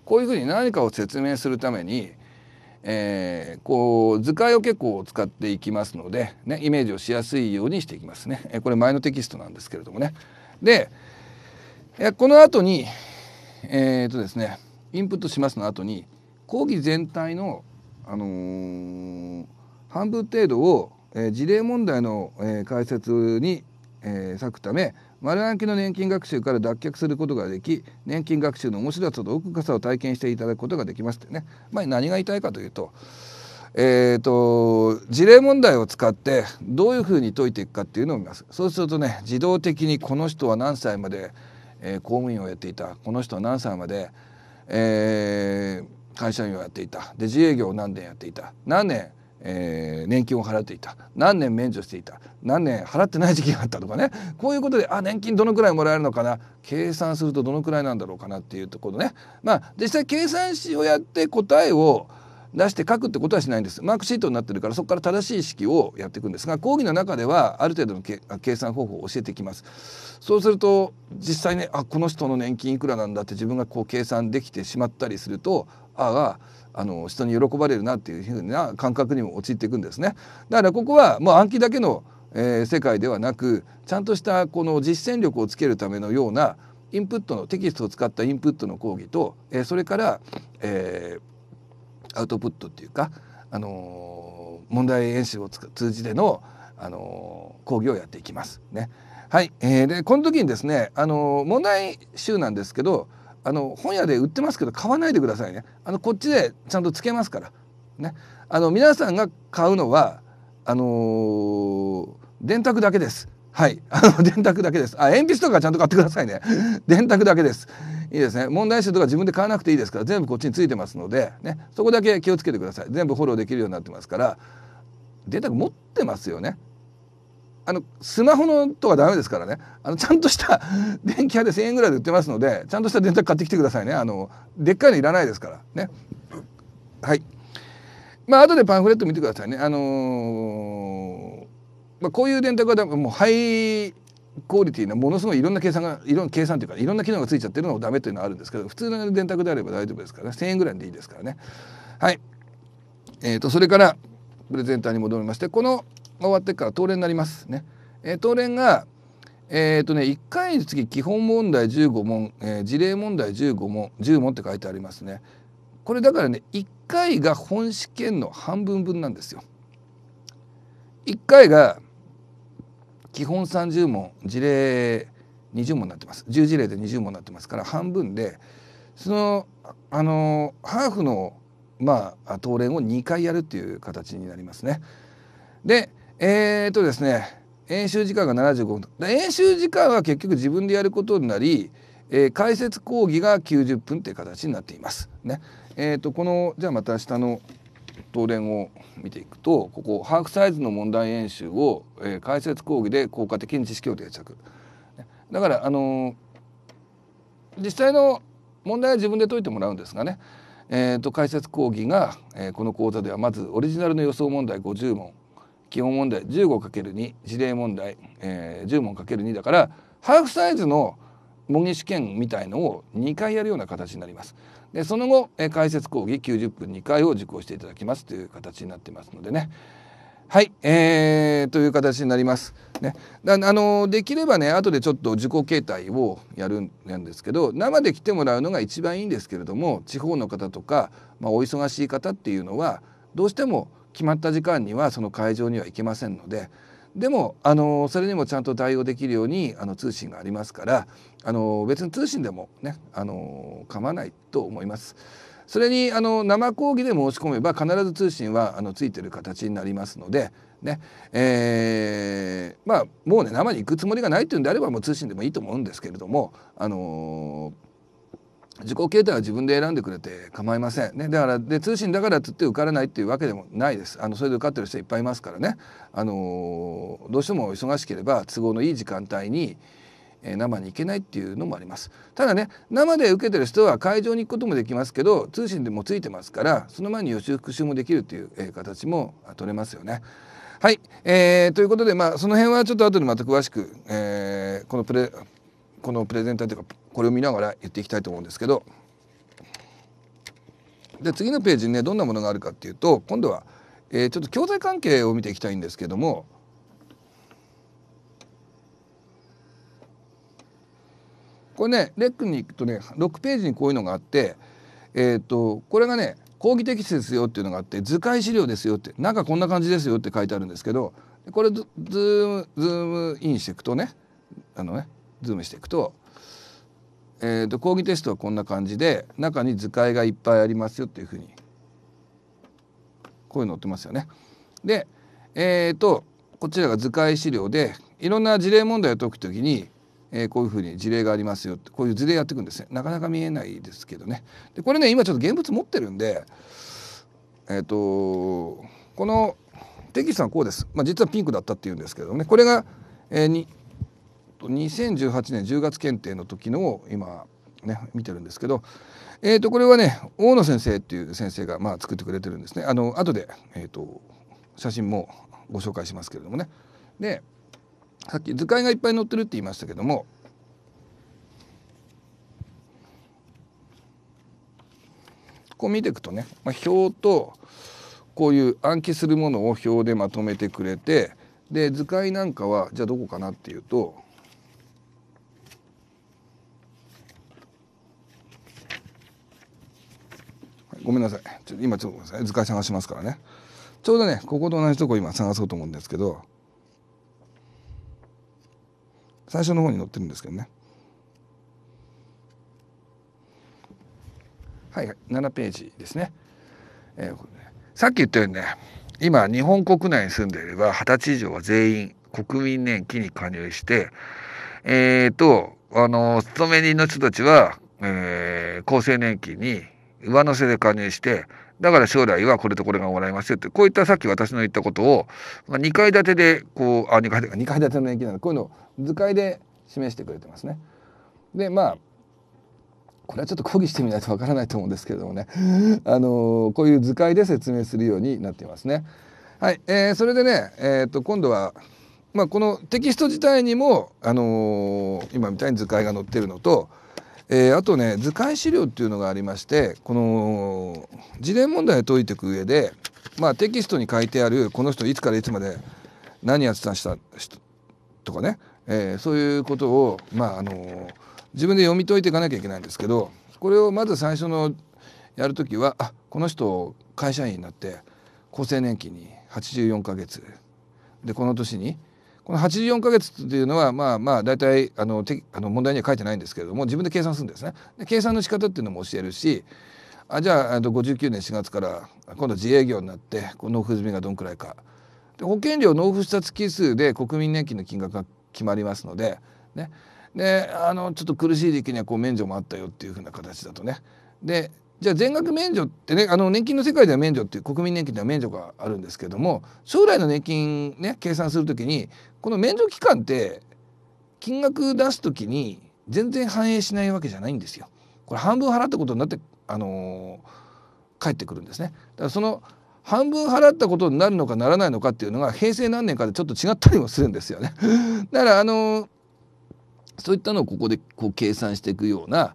こういうふうに何かを説明するために、えー、こう図解を結構使っていきますので、ね、イメージをしやすいようにしていきますね。えこれ前のテキストなんですけれどもね。でこの後にえっ、ー、とですねインプットしますの後に講義全体の、あのー、半分程度を、えー、事例問題の、えー、解説にえー、割くため丸暗記の年金学習から脱却することができ年金学習の面白さと奥深さを体験していただくことができましてね、まあ、何が言いたいかというと,、えーと、と事例問題を使ってどういうふうに解いていくかっていうのを見ます。そうするとね自動的にこの人は何歳まで、えー、公務員をやっていたこの人は何歳まで、えー、会社員をやっていたで自営業を何年やっていた何年えー、年金を払っていた何年免除していた何年払ってない時期があったとかねこういうことであ年金どのくらいもらえるのかな計算するとどのくらいなんだろうかなっていうところねまあ実際計算式をやって答えを出して書くってことはしないんですマークシートになってるからそこから正しい式をやっていくんですが講義の中ではある程度の計算方法を教えていきますそうすると実際ねあこの人の年金いくらなんだって自分がこう計算できてしまったりするとあああの人に喜ばれるなっていうふうな感覚にも陥っていくんですね。だからここはもう暗記だけの、えー、世界ではなくちゃんとしたこの実践力をつけるためのようなインプットのテキストを使ったインプットの講義と、えー、それから、えー、アウトプットっていうか、あのー、問題演習を通じての、あのー、講義をやっていきます。ねはいえー、でこの時にですね、あの問題集なんですけどあの本屋で売ってますけど買わないでくださいねあのこっちでちゃんとつけますからねあの皆さんが買うのはあのー、電卓だけですはい *laughs* あの電卓だけですあ鉛筆とかちゃんと買ってくださいね *laughs* 電卓だけですいいですね問題集とか自分で買わなくていいですから全部こっちについてますのでねそこだけ気をつけてください全部フォローできるようになってますから電卓持ってますよねあのスマホのとかダメですからねあのちゃんとした *laughs* 電気屋で1,000円ぐらいで売ってますのでちゃんとした電卓買ってきてくださいねあのでっかいのいらないですからねはいまあ後でパンフレット見てくださいねあのー、まあ、こういう電卓はもうハイクオリティなものすごいいろんな計算がいろんな計算というかいろんな機能がついちゃってるのもダメというのはあるんですけど普通の電卓であれば大丈夫ですからね1,000円ぐらいでいいですからねはいえーとそれからプレゼンターに戻りましてこの終わってから東レになりますね。えー、東連がえっ、ー、とね1回につき基本問題15問、えー、事例問題15問10問って書いてありますね。これだからね1回が本試験の半分分なんですよ。1回が基本30問事例20問になってます10事例で20問になってますから半分でそのあのハーフのまあ、当連を2回やるっていう形になりますね。でえー、っとですね演習時間が75分演習時間は結局自分でやることになり、えー、解説講義が90分という形になっています。ねえーと、このじゃあまた下の答練を見ていくとここハーフサイズの問題演習を、えー、解説講義で効果的に知識を定着だからあのー、実際の問題は自分で解いてもらうんですがね、えーと、と解説講義が、えー、この講座ではまずオリジナルの予想問題50問基本問題 15×2 事例問題、えー、10問 ×2 だからハーフサイズの模擬試験みたいのを2回やるような形になります。でその後、えー、解説講義90分2回を受講していただきますという形になってますのでね。はい、えー、という形になります。ね、だあのできればね後でちょっと受講形態をやるんですけど生で来てもらうのが一番いいんですけれども地方の方とか、まあ、お忙しい方っていうのはどうしても決まった時間にはその会場には行けませんのででもあのそれにもちゃんと対応できるようにあの通信がありますからあの別に通信でもねあの構わないと思います。それにあの生講義で申し込めば必ず通信はあのついてる形になりますので、ねえー、まあもうね生に行くつもりがないっていうんであればもう通信でもいいと思うんですけれどもあのー自己形態は自分で選んでくれて構いませんねだからで通信だからっつって受からないっていうわけでもないですあのそれで受かってる人いっぱいいますからねあのどうしても忙しければ都合のいい時間帯に生に行けないっていうのもありますただね生で受けてる人は会場に行くこともできますけど通信でもついてますからその前に予習復習もできるという形も取れますよね。はい、えー、ということで、まあ、その辺はちょっと後でまた詳しく、えー、このプレこのプレゼンターというかこれを見ながら言っていきたいと思うんですけどで次のページにねどんなものがあるかっていうと今度は、えー、ちょっと教材関係を見ていきたいんですけどもこれねレックに行くとね6ページにこういうのがあってえっ、ー、とこれがね講義的キですよっていうのがあって図解資料ですよってなんかこんな感じですよって書いてあるんですけどこれズームズームインしていくとねあのねズームしていくとえーと、講義テストはこんな感じで中に図解がいっぱいありますよっていうふうにこういうの載ってますよね。で、えーと、こちらが図解資料でいろんな事例問題を解くときに、えー、こういうふうに事例がありますよってこういう事例やっていくんですね。なかなか見えないですけどね。でこれね今ちょっと現物持ってるんでえっ、ー、とこのテキストはこうです。まあ、実はピンクだったっていうんですけどねこれが、えー、に2018年10月検定の時のを今ね見てるんですけど、えー、とこれはね大野先生っていう先生がまあ作ってくれてるんですねあの後で、えーと、と写真もご紹介しますけれどもねでさっき図解がいっぱい載ってるって言いましたけどもこう見ていくとね、まあ、表とこういう暗記するものを表でまとめてくれてで図解なんかはじゃあどこかなっていうとごめんなさいちょ今ちょっと図解探しますからねちょうどねここと同じとこ今探そうと思うんですけど最初の方に載ってるんですけどねはい、はい、7ページですね、えー、さっき言ったようにね今日本国内に住んでいれば二十歳以上は全員国民年金に加入してえっ、ー、とあの勤め人の人たちは、えー、厚生年金に上乗せで加入してだから将来はこれとこれがもらえますよってこういったさっき私の言ったことを、まあ、2階建てでこうあ2階建て2階建ての駅なのでこういうのを図解で示してくれてますね。でまあこれはちょっと講義してみないとわからないと思うんですけれどもね、*laughs* あのー、こういう図解で説明するようになっていますね。はい、えー、それでね、えー、と今度は、まあ、このテキスト自体にも、あのー、今みたいに図解が載ってるのとえー、あとね図解資料っていうのがありましてこの事例問題を解いていく上で、まあ、テキストに書いてあるこの人いつからいつまで何やってたしたとかね、えー、そういうことを、まああのー、自分で読み解いていかなきゃいけないんですけどこれをまず最初のやる時はあこの人会社員になって厚生年金に84ヶ月でこの年にこの84か月というのはまあまあ大体あのてあの問題には書いてないんですけれども自分で計算するんですね。で計算の仕方っていうのも教えるしあじゃああと59年4月から今度自営業になってこの納付済みがどんくらいか。で保険料納付した月数で国民年金の金額が決まりますので,、ね、であのちょっと苦しい時期にはこう免除もあったよっていうふうな形だとねでじゃあ全額免除ってねあの年金の世界では免除っていう国民年金では免除があるんですけども将来の年金ね計算するときにこの免除期間って金額出すときに全然反映しないわけじゃないんですよ。これ半分払ったことになってあのー、返ってくるんですね。だからその半分払ったことになるのかならないのかっていうのが平成何年かでちょっと違ったりもするんですよね。だからあのー、そういったのをここでこう計算していくような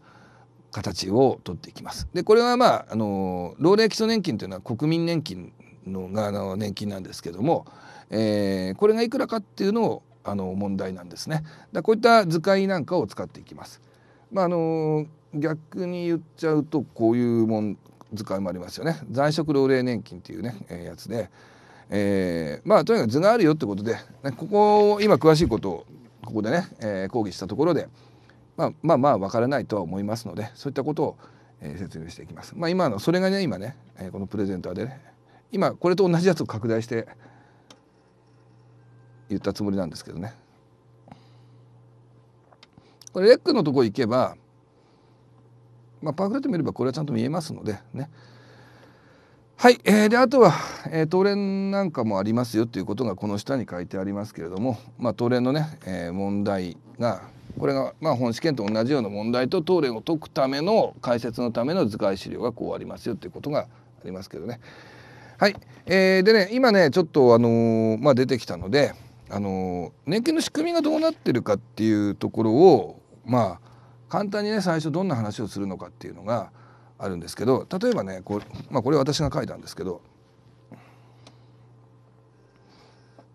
形を取っていきます。でこれはまああの老齢基礎年金というのは国民年金の側の年金なんですけども、えー、これがいくらかっていうのをあの問題なんですね。だこういった図解なんかを使っていきます。まああの逆に言っちゃうとこういうもん図解もありますよね。在職老齢年金っていうね、えー、やつで、えー、まあとにかく図があるよってことで、ね、ここ今詳しいことをここでね、えー、講義したところで。まあ、まあまあ分からないとは思いますのでそういったことを、えー、説明していきます。まあ、今のそれがね今ね、えー、このプレゼンターでね今これと同じやつを拡大して言ったつもりなんですけどね。これレックのとこ行けば、まあ、パークレット見ればこれはちゃんと見えますのでね。はい、えー、であとは、えー、東連なんかもありますよということがこの下に書いてありますけれども、まあ、東連のね、えー、問題がこれが、まあ、本試験と同じような問題と答練を解くための解説のための図解資料がこうありますよということがありますけどね。はい、えー、でね今ねちょっと、あのー、まあ、出てきたので、あのー、年金の仕組みがどうなってるかっていうところをまあ簡単にね最初どんな話をするのかっていうのがあるんですけど例えばねこ,、まあ、これ私が書いたんですけど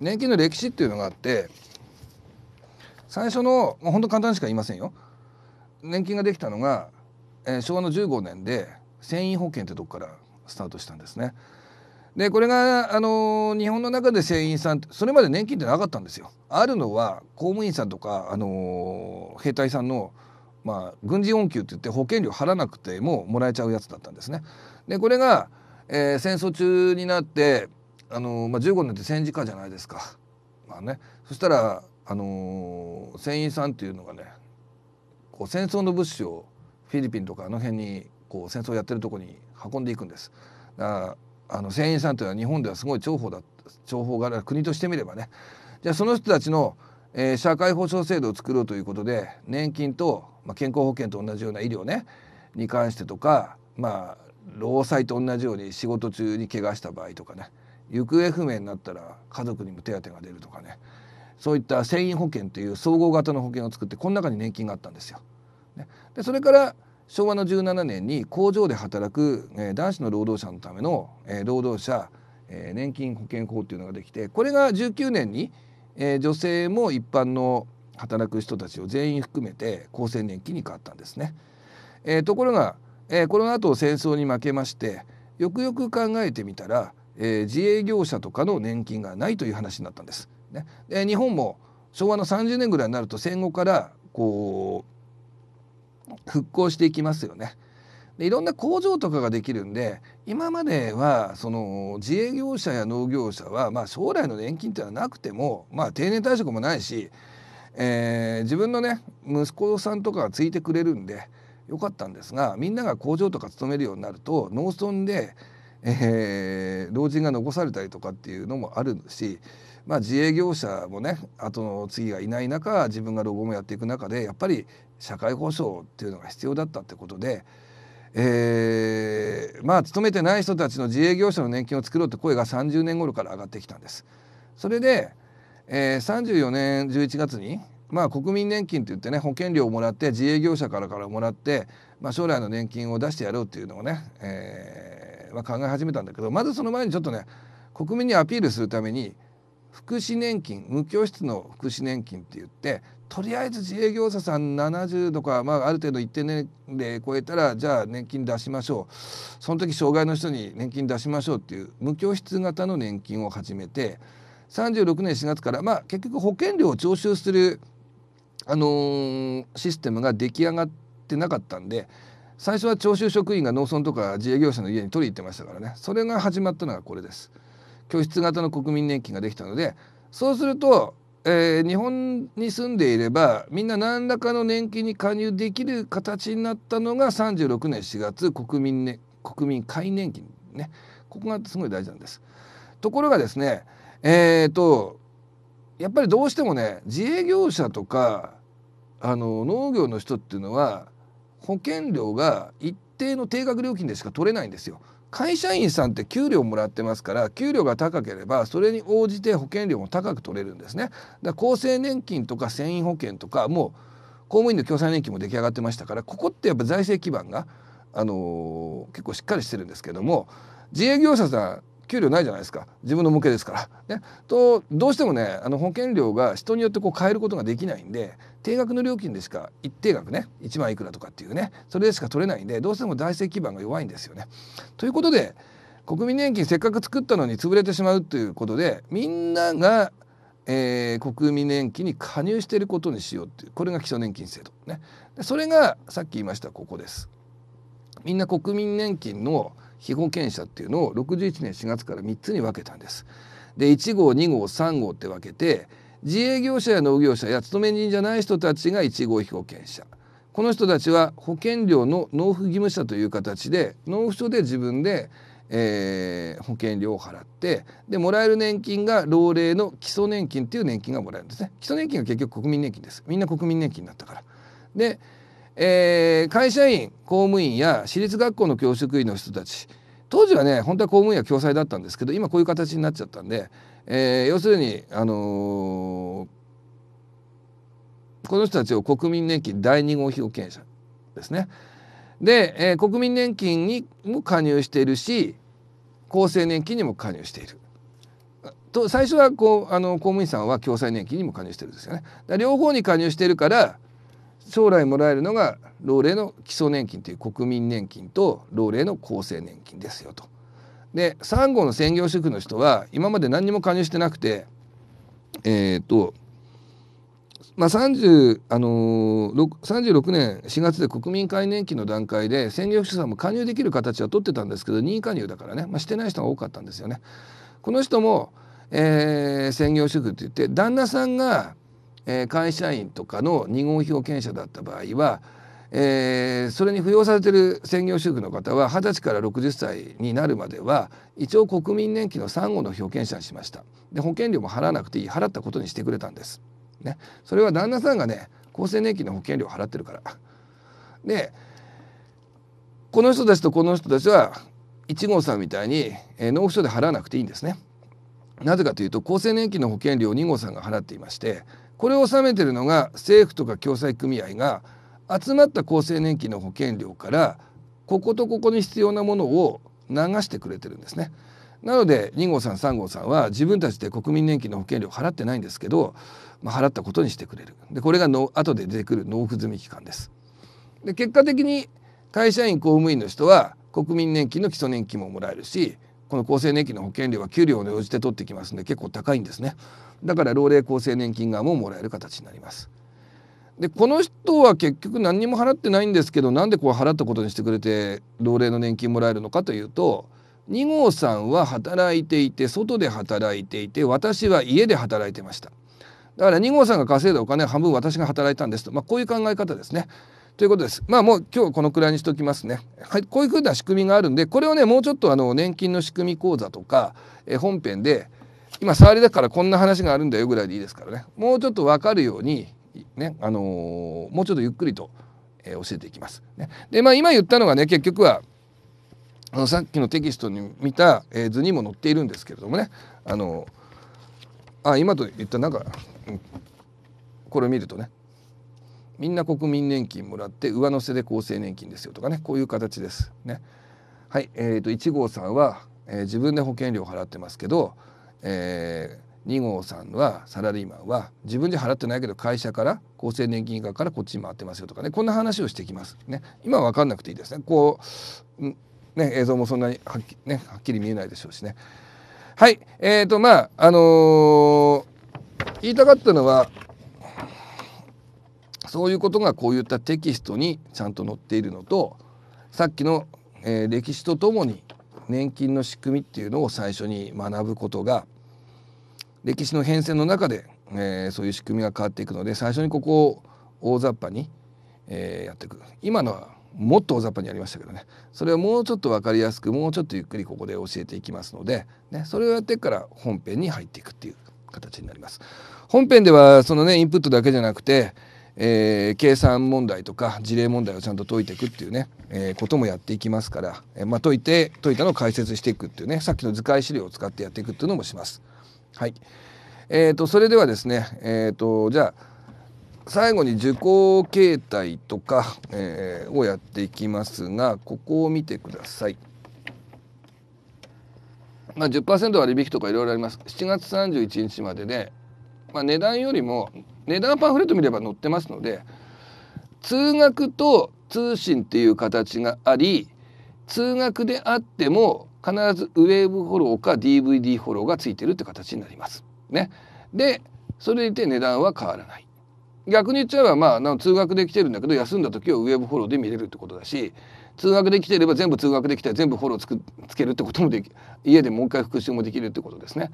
年金の歴史っていうのがあって最初のもう本当簡単しか言いませんよ。年金ができたのが、えー、昭和の15年で繊維保険ってとこからスタートしたんですね。でこれが、あのー、日本の中で船員さんそれまで年金ってなかったんですよ。あるのは公務員さんとか、あのー、兵隊さんの、まあ、軍事恩給って言って保険料払わなくてももらえちゃうやつだったんですね。でこれが、えー、戦争中になって、あのまあ、15年って戦時下じゃないですか。まあね、そしたらあの船員さんっていうのがねこう戦争の物資をフィリピンとかあの辺にこう戦争やってるとこに運んでいくんです。だからあの船員さんというのは日本ではすごい重宝だ重宝が国としてみればねじゃあその人たちの、えー、社会保障制度を作ろうということで年金と、まあ、健康保険と同じような医療ねに関してとかまあ労災と同じように仕事中に怪我した場合とかね行方不明になったら家族にも手当が出るとかねそういった船員保険という総合型の保険を作ってこの中に年金があったんですよ。でそれから昭和の17年に工場で働くえ男子の労働者のためのえ労働者え年金保険法というのができてこれが19年にえ女性も一般の働く人たちを全員含めて厚生年金に変わったんですね。えー、ところが、えー、この後戦争に負けましてよくよく考えてみたら、えー、自営業者とかの年金がないという話になったんです。ね、で日本も昭和の30年ぐらいになると戦後からこう復興していきますよね。でいろんな工場とかができるんで今まではその自営業者や農業者は、まあ、将来の年金っていうのはなくても、まあ、定年退職もないし、えー、自分のね息子さんとかがついてくれるんでよかったんですがみんなが工場とか勤めるようになると農村で、えー、老人が残されたりとかっていうのもあるしまあ、自営業者もねあとの次がいない中自分がロゴもやっていく中でやっぱり社会保障っていうのが必要だったってことで、えー、まあ勤めてない人たちの自営業者の年金を作ろうって声が30年頃から上がってきたんです。それで、えー、34年11月にまあ、国民年金っていってね保険料をもらって自営業者からからもらって、まあ、将来の年金を出してやろうっていうのをね、えーまあ、考え始めたんだけどまずその前にちょっとね国民にアピールするために福祉年金無教室の福祉年金って言ってとりあえず自営業者さん70とか、まあ、ある程度一定年齢超えたらじゃあ年金出しましょうその時障害の人に年金出しましょうっていう無教室型の年金を始めて36年4月から、まあ、結局保険料を徴収する、あのー、システムが出来上がってなかったんで最初は徴収職員が農村とか自営業者の家に取り行ってましたからねそれが始まったのがこれです。拠出型の国民年金ができたのでそうすると、えー、日本に住んでいればみんな何らかの年金に加入できる形になったのが36年4月国民,、ね、国民皆年金ねここがすごい大事なんです。ところがですねえーと、とやっぱりどうしてもね自営業者とかあの農業の人っていうのは保険料が一定の定額料金でしか取れないんですよ。会社員さんって給料もらってますから給料が高ければそれに応じて保険料も高く取れるんですね。だ厚生年金とか繊維保険とかもう公務員の共済年金も出来上がってましたからここってやっぱ財政基盤が、あのー、結構しっかりしてるんですけども自営業者さん給料ないじゃないですか自分の向けですから。ね、とどうしてもねあの保険料が人によってこう変えることができないんで定額の料金でしか一定額ね1万いくらとかっていうねそれでしか取れないんでどうしても財政基盤が弱いんですよね。ということで国民年金せっかく作ったのに潰れてしまうということでみんなが、えー、国民年金に加入していることにしようっていうこれが基礎年金制度ね。それがさっき言いましたここです。みんな国民年金の被護権者っていうのを61年4月から3つに分けたんです。で1号2号3号って分けて自営業者や農業者や勤め人じゃない人たちが1号被保険者この人たちは保険料の納付義務者という形で納付書で自分で、えー、保険料を払ってでもらえる年金が老齢の基礎年金という年金がもらえるんですね基礎年金は結局国民年金ですみんな国民年金になったからでえー、会社員公務員や私立学校の教職員の人たち当時はね本当は公務員は共済だったんですけど今こういう形になっちゃったんで、えー、要するに、あのー、この人たちを国民年金第2号被保険者ですね。で、えー、国民年金にも加入しているし厚生年金にも加入している。と最初はこうあの公務員さんは共済年金にも加入してるんですよね。両方に加入してるから将来もらえるのが老齢の基礎年金という国民年金と老齢の厚生年金ですよと。で3号の専業主婦の人は今まで何にも加入してなくてえっ、ー、とまあ30、あのー、36年4月で国民皆年金の段階で専業主婦さんも加入できる形は取ってたんですけど任意加入だからね、まあ、してない人が多かったんですよね。この人も、えー、専業主婦って言って旦那さんがえー、会社員とかの2号保権者だった場合は、えー、それに扶養されている専業主婦の方は20歳から60歳になるまでは一応国民年金の3号の保権者にしましたで保険料も払わなくていい払ったことにしてくれたんです、ね、それは旦那さんがね厚生年金の保険料を払ってるからでこの人たちとこの人たちは1号さんみたいに、えー、納付書で払わなくていいんですねなぜかというと厚生年金の保険料を2号さんが払っていましてこれを納めてるのが政府とか共済組合が集まった厚生年金の保険料からこことここに必要なものを流してくれてるんですね。なので2号さん3号さんは自分たちで国民年金の保険料払ってないんですけど、まあ、払ったことにしてくれるでこれがの後で出てくる納付済み期間です。で結果的に会社員公務員の人は国民年金の基礎年金ももらえるしこの厚生年金の保険料は給料に応じて取ってきますので結構高いんですねだから老齢厚生年金側ももらえる形になりますでこの人は結局何にも払ってないんですけどなんでこう払ったことにしてくれて老齢の年金もらえるのかというと2号さんは働いていて外で働いていて私は家で働いてましただから2号さんが稼いだお金半分私が働いたんですと、まあ、こういう考え方ですねということです。まあもう今日このくらいにしておきますね。はい、こういうふうな仕組みがあるんで、これをね、もうちょっとあの、年金の仕組み講座とか、え本編で、今、触りだからこんな話があるんだよぐらいでいいですからね。もうちょっとわかるように、ね、あのー、もうちょっとゆっくりと、えー、教えていきます。ね、で、まあ今言ったのがね、結局は、あのさっきのテキストに見た、えー、図にも載っているんですけれどもね、あのー、あ、今と言ったなんか、うん、これ見るとね、みんな国民年金もらって上乗せで厚生年金ですよとかねこういう形ですね。はい、えー、と1号さんは、えー、自分で保険料払ってますけど、えー、2号さんはサラリーマンは自分で払ってないけど会社から厚生年金側からこっちに回ってますよとかねこんな話をしてきます。ね、今分かんなくていいですね。こう、ね、映像もそんなにはっき,、ね、はっきり見えないでしょうしね。はい、えーとまああのー、言いたかったのはそういうことがこういったテキストにちゃんと載っているのとさっきの、えー、歴史とともに年金の仕組みっていうのを最初に学ぶことが歴史の変遷の中で、えー、そういう仕組みが変わっていくので最初にここを大雑把に、えー、やっていく今のはもっと大雑把にやりましたけどねそれをもうちょっと分かりやすくもうちょっとゆっくりここで教えていきますので、ね、それをやってから本編に入っていくっていう形になります。本編ではそのねインプットだけじゃなくてえー、計算問題とか事例問題をちゃんと解いていくっていうね、えー、こともやっていきますから、えー、まあ、解いて解いたのを解説していくっていうねさっきの図解資料を使ってやっていくっていうのもします。はいえーと、それではですね、えーと、じゃあ最後に受講形態とか、えー、をやっていきますがここを見てください。まあ10、10%割引とかいろいろあります7月31日までで、まあ、値段よりも値段パンフレット見れば載ってますので通学と通信っていう形があり通学であっても必ずウェーブフォローか DVD フォローがついてるって形になります。ね、でそれでいて値段は変わらない。逆に言っちゃえば、まあ、通学で来てるんだけど休んだ時はウェーブフォローで見れるってことだし通学できてれば全部通学できたら全部フォローつくつけるってこともでき家でもう一回復習もできるってことですね。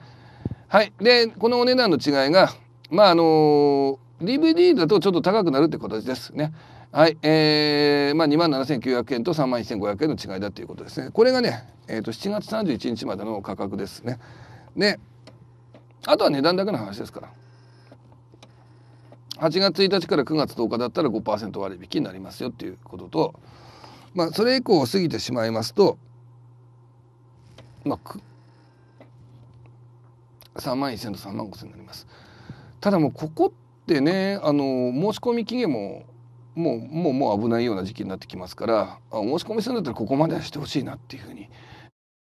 はい、でこのお値段の違いがまああの DVD だとちょっと高くなるって形ですね。はい、えー、まあ2万7900円と3万1500円の違いだということですね。これがね、えっ、ー、と7月31日までの価格ですね。で、あとは値段だけの話ですから。8月1日から9月10日だったら5%割引になりますよっていうことと、まあそれ以降過ぎてしまいますと、まあ3万1000と3万5000になります。ただもうここってねあの申し込み期限ももうもうもう危ないような時期になってきますから申し込みするんだったらここまではしてほしいなっていうふうに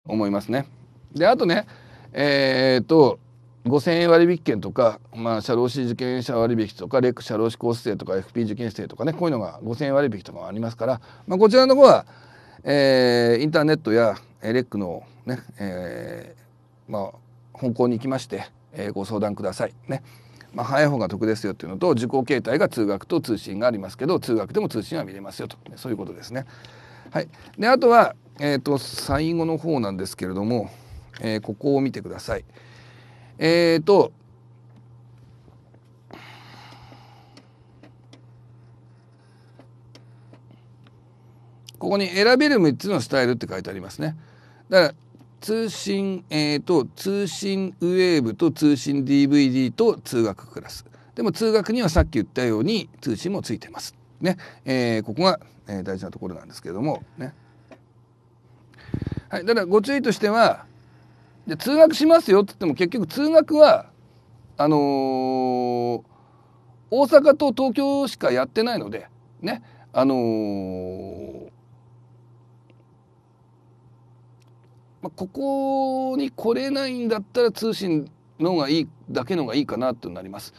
思いますね。であとねえー、っと5,000円割引券とか、まあ、社労士受験者割引とかレック社労士コース生とか FP 受験生とかねこういうのが5,000円割引とかありますから、まあ、こちらの方は、えー、インターネットやレックのね、えー、まあ、本校に行きまして、えー、ご相談ください。ねまあ、早い方が得ですよっていうのと受講形態が通学と通信がありますけど通学でも通信は見れますよと、そういうことですね。はい、であとは、えーと、最後の方なんですけれども、えー、ここを見てください。えっ、ー、とここに選べる3つのスタイルって書いてありますね。だから通信、えーと、通信ウェーブと通信 DVD と通学クラスでも通学にはさっき言ったように通信もついてます。ねえー、ここが、えー、大事なところなんですけれども、ねはい、ただご注意としてはじ通学しますよって言っても結局通学はあのー、大阪と東京しかやってないのでねあのー、まあ、ここに来れないんだったら通信のがいいだけのがいいかなとなります。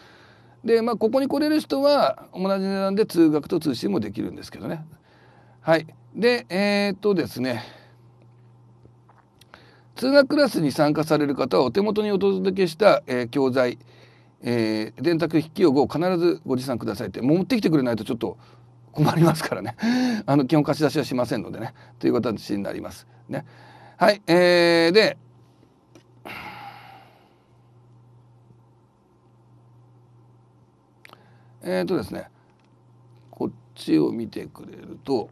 でまあここに来れる人は同じ値段で通学と通信もできるんですけどね。はい、でえー、っとですね通学クラスに参加される方はお手元にお届けした、えー、教材、えー、電卓筆記用具を必ずご持参くださいって持ってきてくれないとちょっと困りますからねあの基本貸し出しはしませんのでねという形になりますね。はい、えー、で、えっ、ー、とですね、こっちを見てくれると、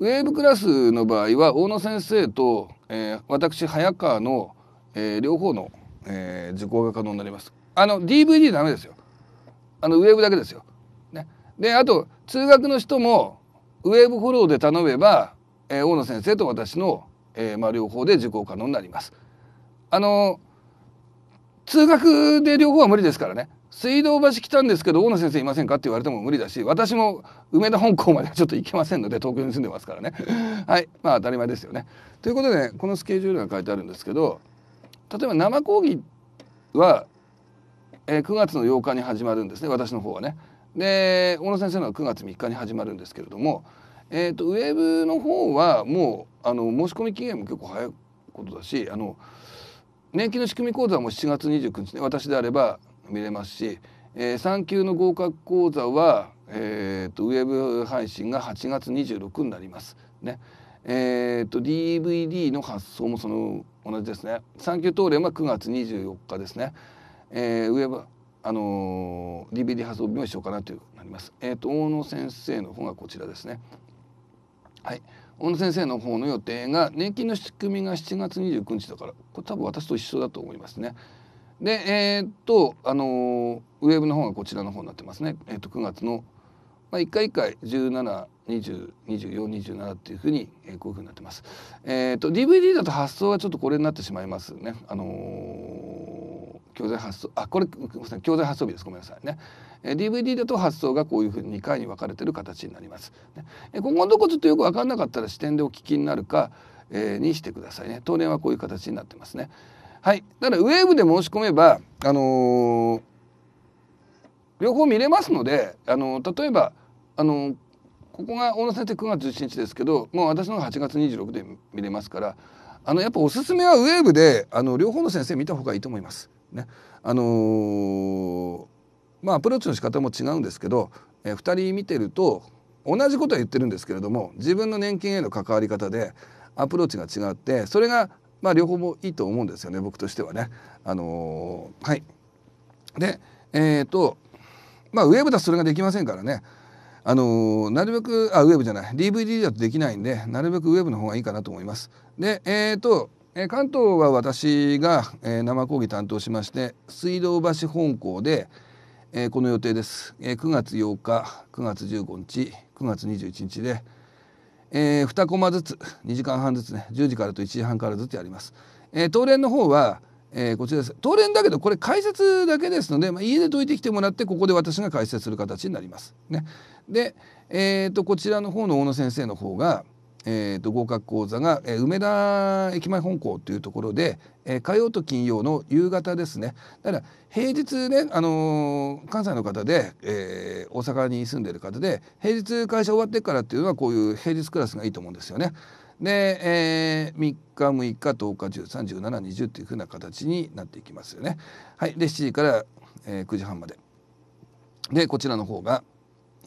ウェーブクラスの場合は、大野先生と、えー、私、早川の、えー、両方の、えー、受講が可能になります。あの、DVD ダメですよ。あの、ウェーブだけですよ。ね。で、あと、通学の人も、ウェーブフォローで頼めば、えー、大野先生と私の、えーまあ、両方で受講可能になります。あの通学で両方は無理ですからね水道橋来たんですけど大野先生いませんかって言われても無理だし私も梅田本校まではちょっと行けませんので東京に住んでますからね *laughs* はいまあ当たり前ですよね。ということで、ね、このスケジュールが書いてあるんですけど例えば生講義は、えー、9月の8日に始まるんですね私の方はね。で大野先生のは9月3日に始まるんですけれどもえー、とウェブの方はもうあの申し込み期限も結構早いことだしあの年金の仕組み講座も7月29日ね私であれば見れますし、えー、3級の合格講座は、えーと、ウェブ配信が8月26になります。ねえーと、DVD の発送もその同じですね産休東連は9月24日ですね、えー、ウェブあのー、DVD 発送日も一緒かなというなりますえー、と大野先生の方がこちらですねはい、小野先生の方の予定が年金の仕組みが7月29日だからこれ多分私と一緒だと思いますね。でえー、っとあのー、ウェブの方がこちらの方になってますね。えー、っと9月のまあ、1回1回17202427っていうふうに、えー、こういうふうになってます。えーと、と DVD だと発送はちょっとこれになってしまいますね。あのー、教材発送あこれ教材発送日ですごめんなさいね。DVD だと発想がこういうふうに2回に分かれている形になります。今後のとこちょっとよく分かんなかったら視点でお聞きになるか、えー、にしてくださいね。当年はこういう形になってますね。はい、だからウェーブで申し込めば、あのー、両方見れますので、あのー、例えば、あのここが大野先生9月17日ですけどもう私の方が8月26で見れますからあのやっぱおすすめはウェーブであの両方の先生見た方がいいと思います。ね、あのー、まあアプローチの仕方も違うんですけど、えー、2人見てると同じことは言ってるんですけれども自分の年金への関わり方でアプローチが違ってそれがまあ両方もいいと思うんですよね僕としてはね。あのー、はい、でえっ、ー、とまあウェブだとそれができませんからね。あのなるべくあウェブじゃない DVD だとできないんでなるべくウェブの方がいいかなと思います。でえっ、とえ関東は私が、えー、生講義担当しまして水道橋本校で、えー、この予定です、えー、9月8日9月15日9月21日で、えー、2コマずつ2時間半ずつね10時からと1時半からずつやります。えー、当連の方は、えー、こちらです当連だけどこれ解説だけですので、まあ、家で解いてきてもらってここで私が解説する形になります。ね、で、えーとこちらの方の大野先生の方が「えーと、合格講座が、えー、梅田駅前本校というところで、えー、火曜と金曜の夕方ですねだから平日ね、あのー、関西の方で、えー、大阪に住んでる方で平日会社終わってからっていうのはこういう平日クラスがいいと思うんですよね。で、えー、3日6日10日131720っていうふうな形になっていきますよね。はい、で7時から、えー、9時半まで。でこちらの方が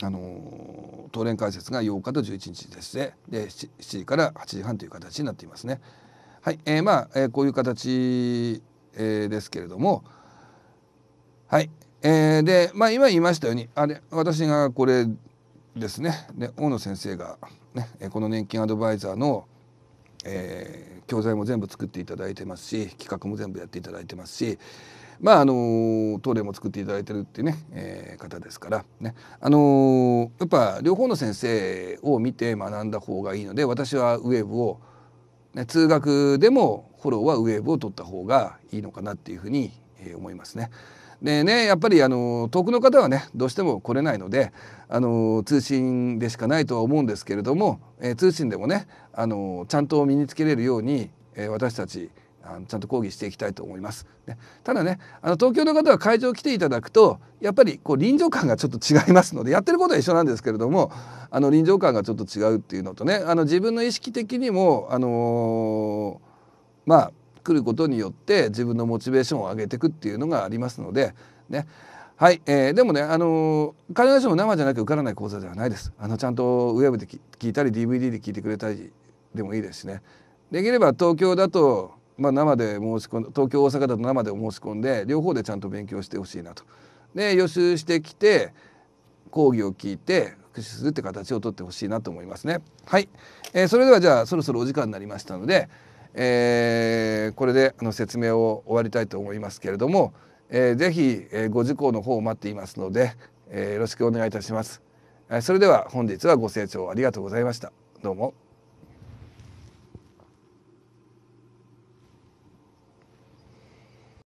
あの東連解説が8日と11日ですでで 7, 7時から8時半という形になっていますね。はい、えー、まあ、えー、こういう形、えー、ですけれどもはい、えー、で、まあ、今言いましたようにあれ私がこれですねで大野先生が、ね、この年金アドバイザーの、えー、教材も全部作っていただいてますし企画も全部やっていただいてますしまああの東例も作っていただいてるっていうね、えー、方ですからねあのやっぱ両方の先生を見て学んだ方がいいので私はウェーブを、ね、通学でもフォローはウェーブを取った方がいいのかなっていうふうに思いますね。でねやっぱりあの遠くの方はねどうしても来れないのであの通信でしかないとは思うんですけれども、えー、通信でもねあのちゃんと身につけれるように、えー、私たちあのちゃんと抗議していきたいと思います。ね、ただねあの東京の方は会場来ていただくとやっぱりこう臨場感がちょっと違いますのでやってることは一緒なんですけれどもあの臨場感がちょっと違うっていうのとねあの自分の意識的にも、あのー、まあ来ることによって自分のモチベーションを上げていくっていうのがありますのでねはい、えー、でもね、あのー、必ずしも生じゃなきゃ受からない講座ではないです。あのちゃんとウェブで聞いたり DVD で聞いてくれたりでもいいですしね。できれば東京だとまあ、生で申し込んで東京大阪だと生で申し込んで両方でちゃんと勉強してほしいなと。で予習してきて講義を聞いて復習するって形をとってほしいなと思いますね。はい、えー、それではじゃあそろそろお時間になりましたので、えー、これであの説明を終わりたいと思いますけれども、えー、えー、ご受講の方を待っていますので、えー、よろしくお願いいたします。それでは本日はご清聴ありがとうございました。どうも。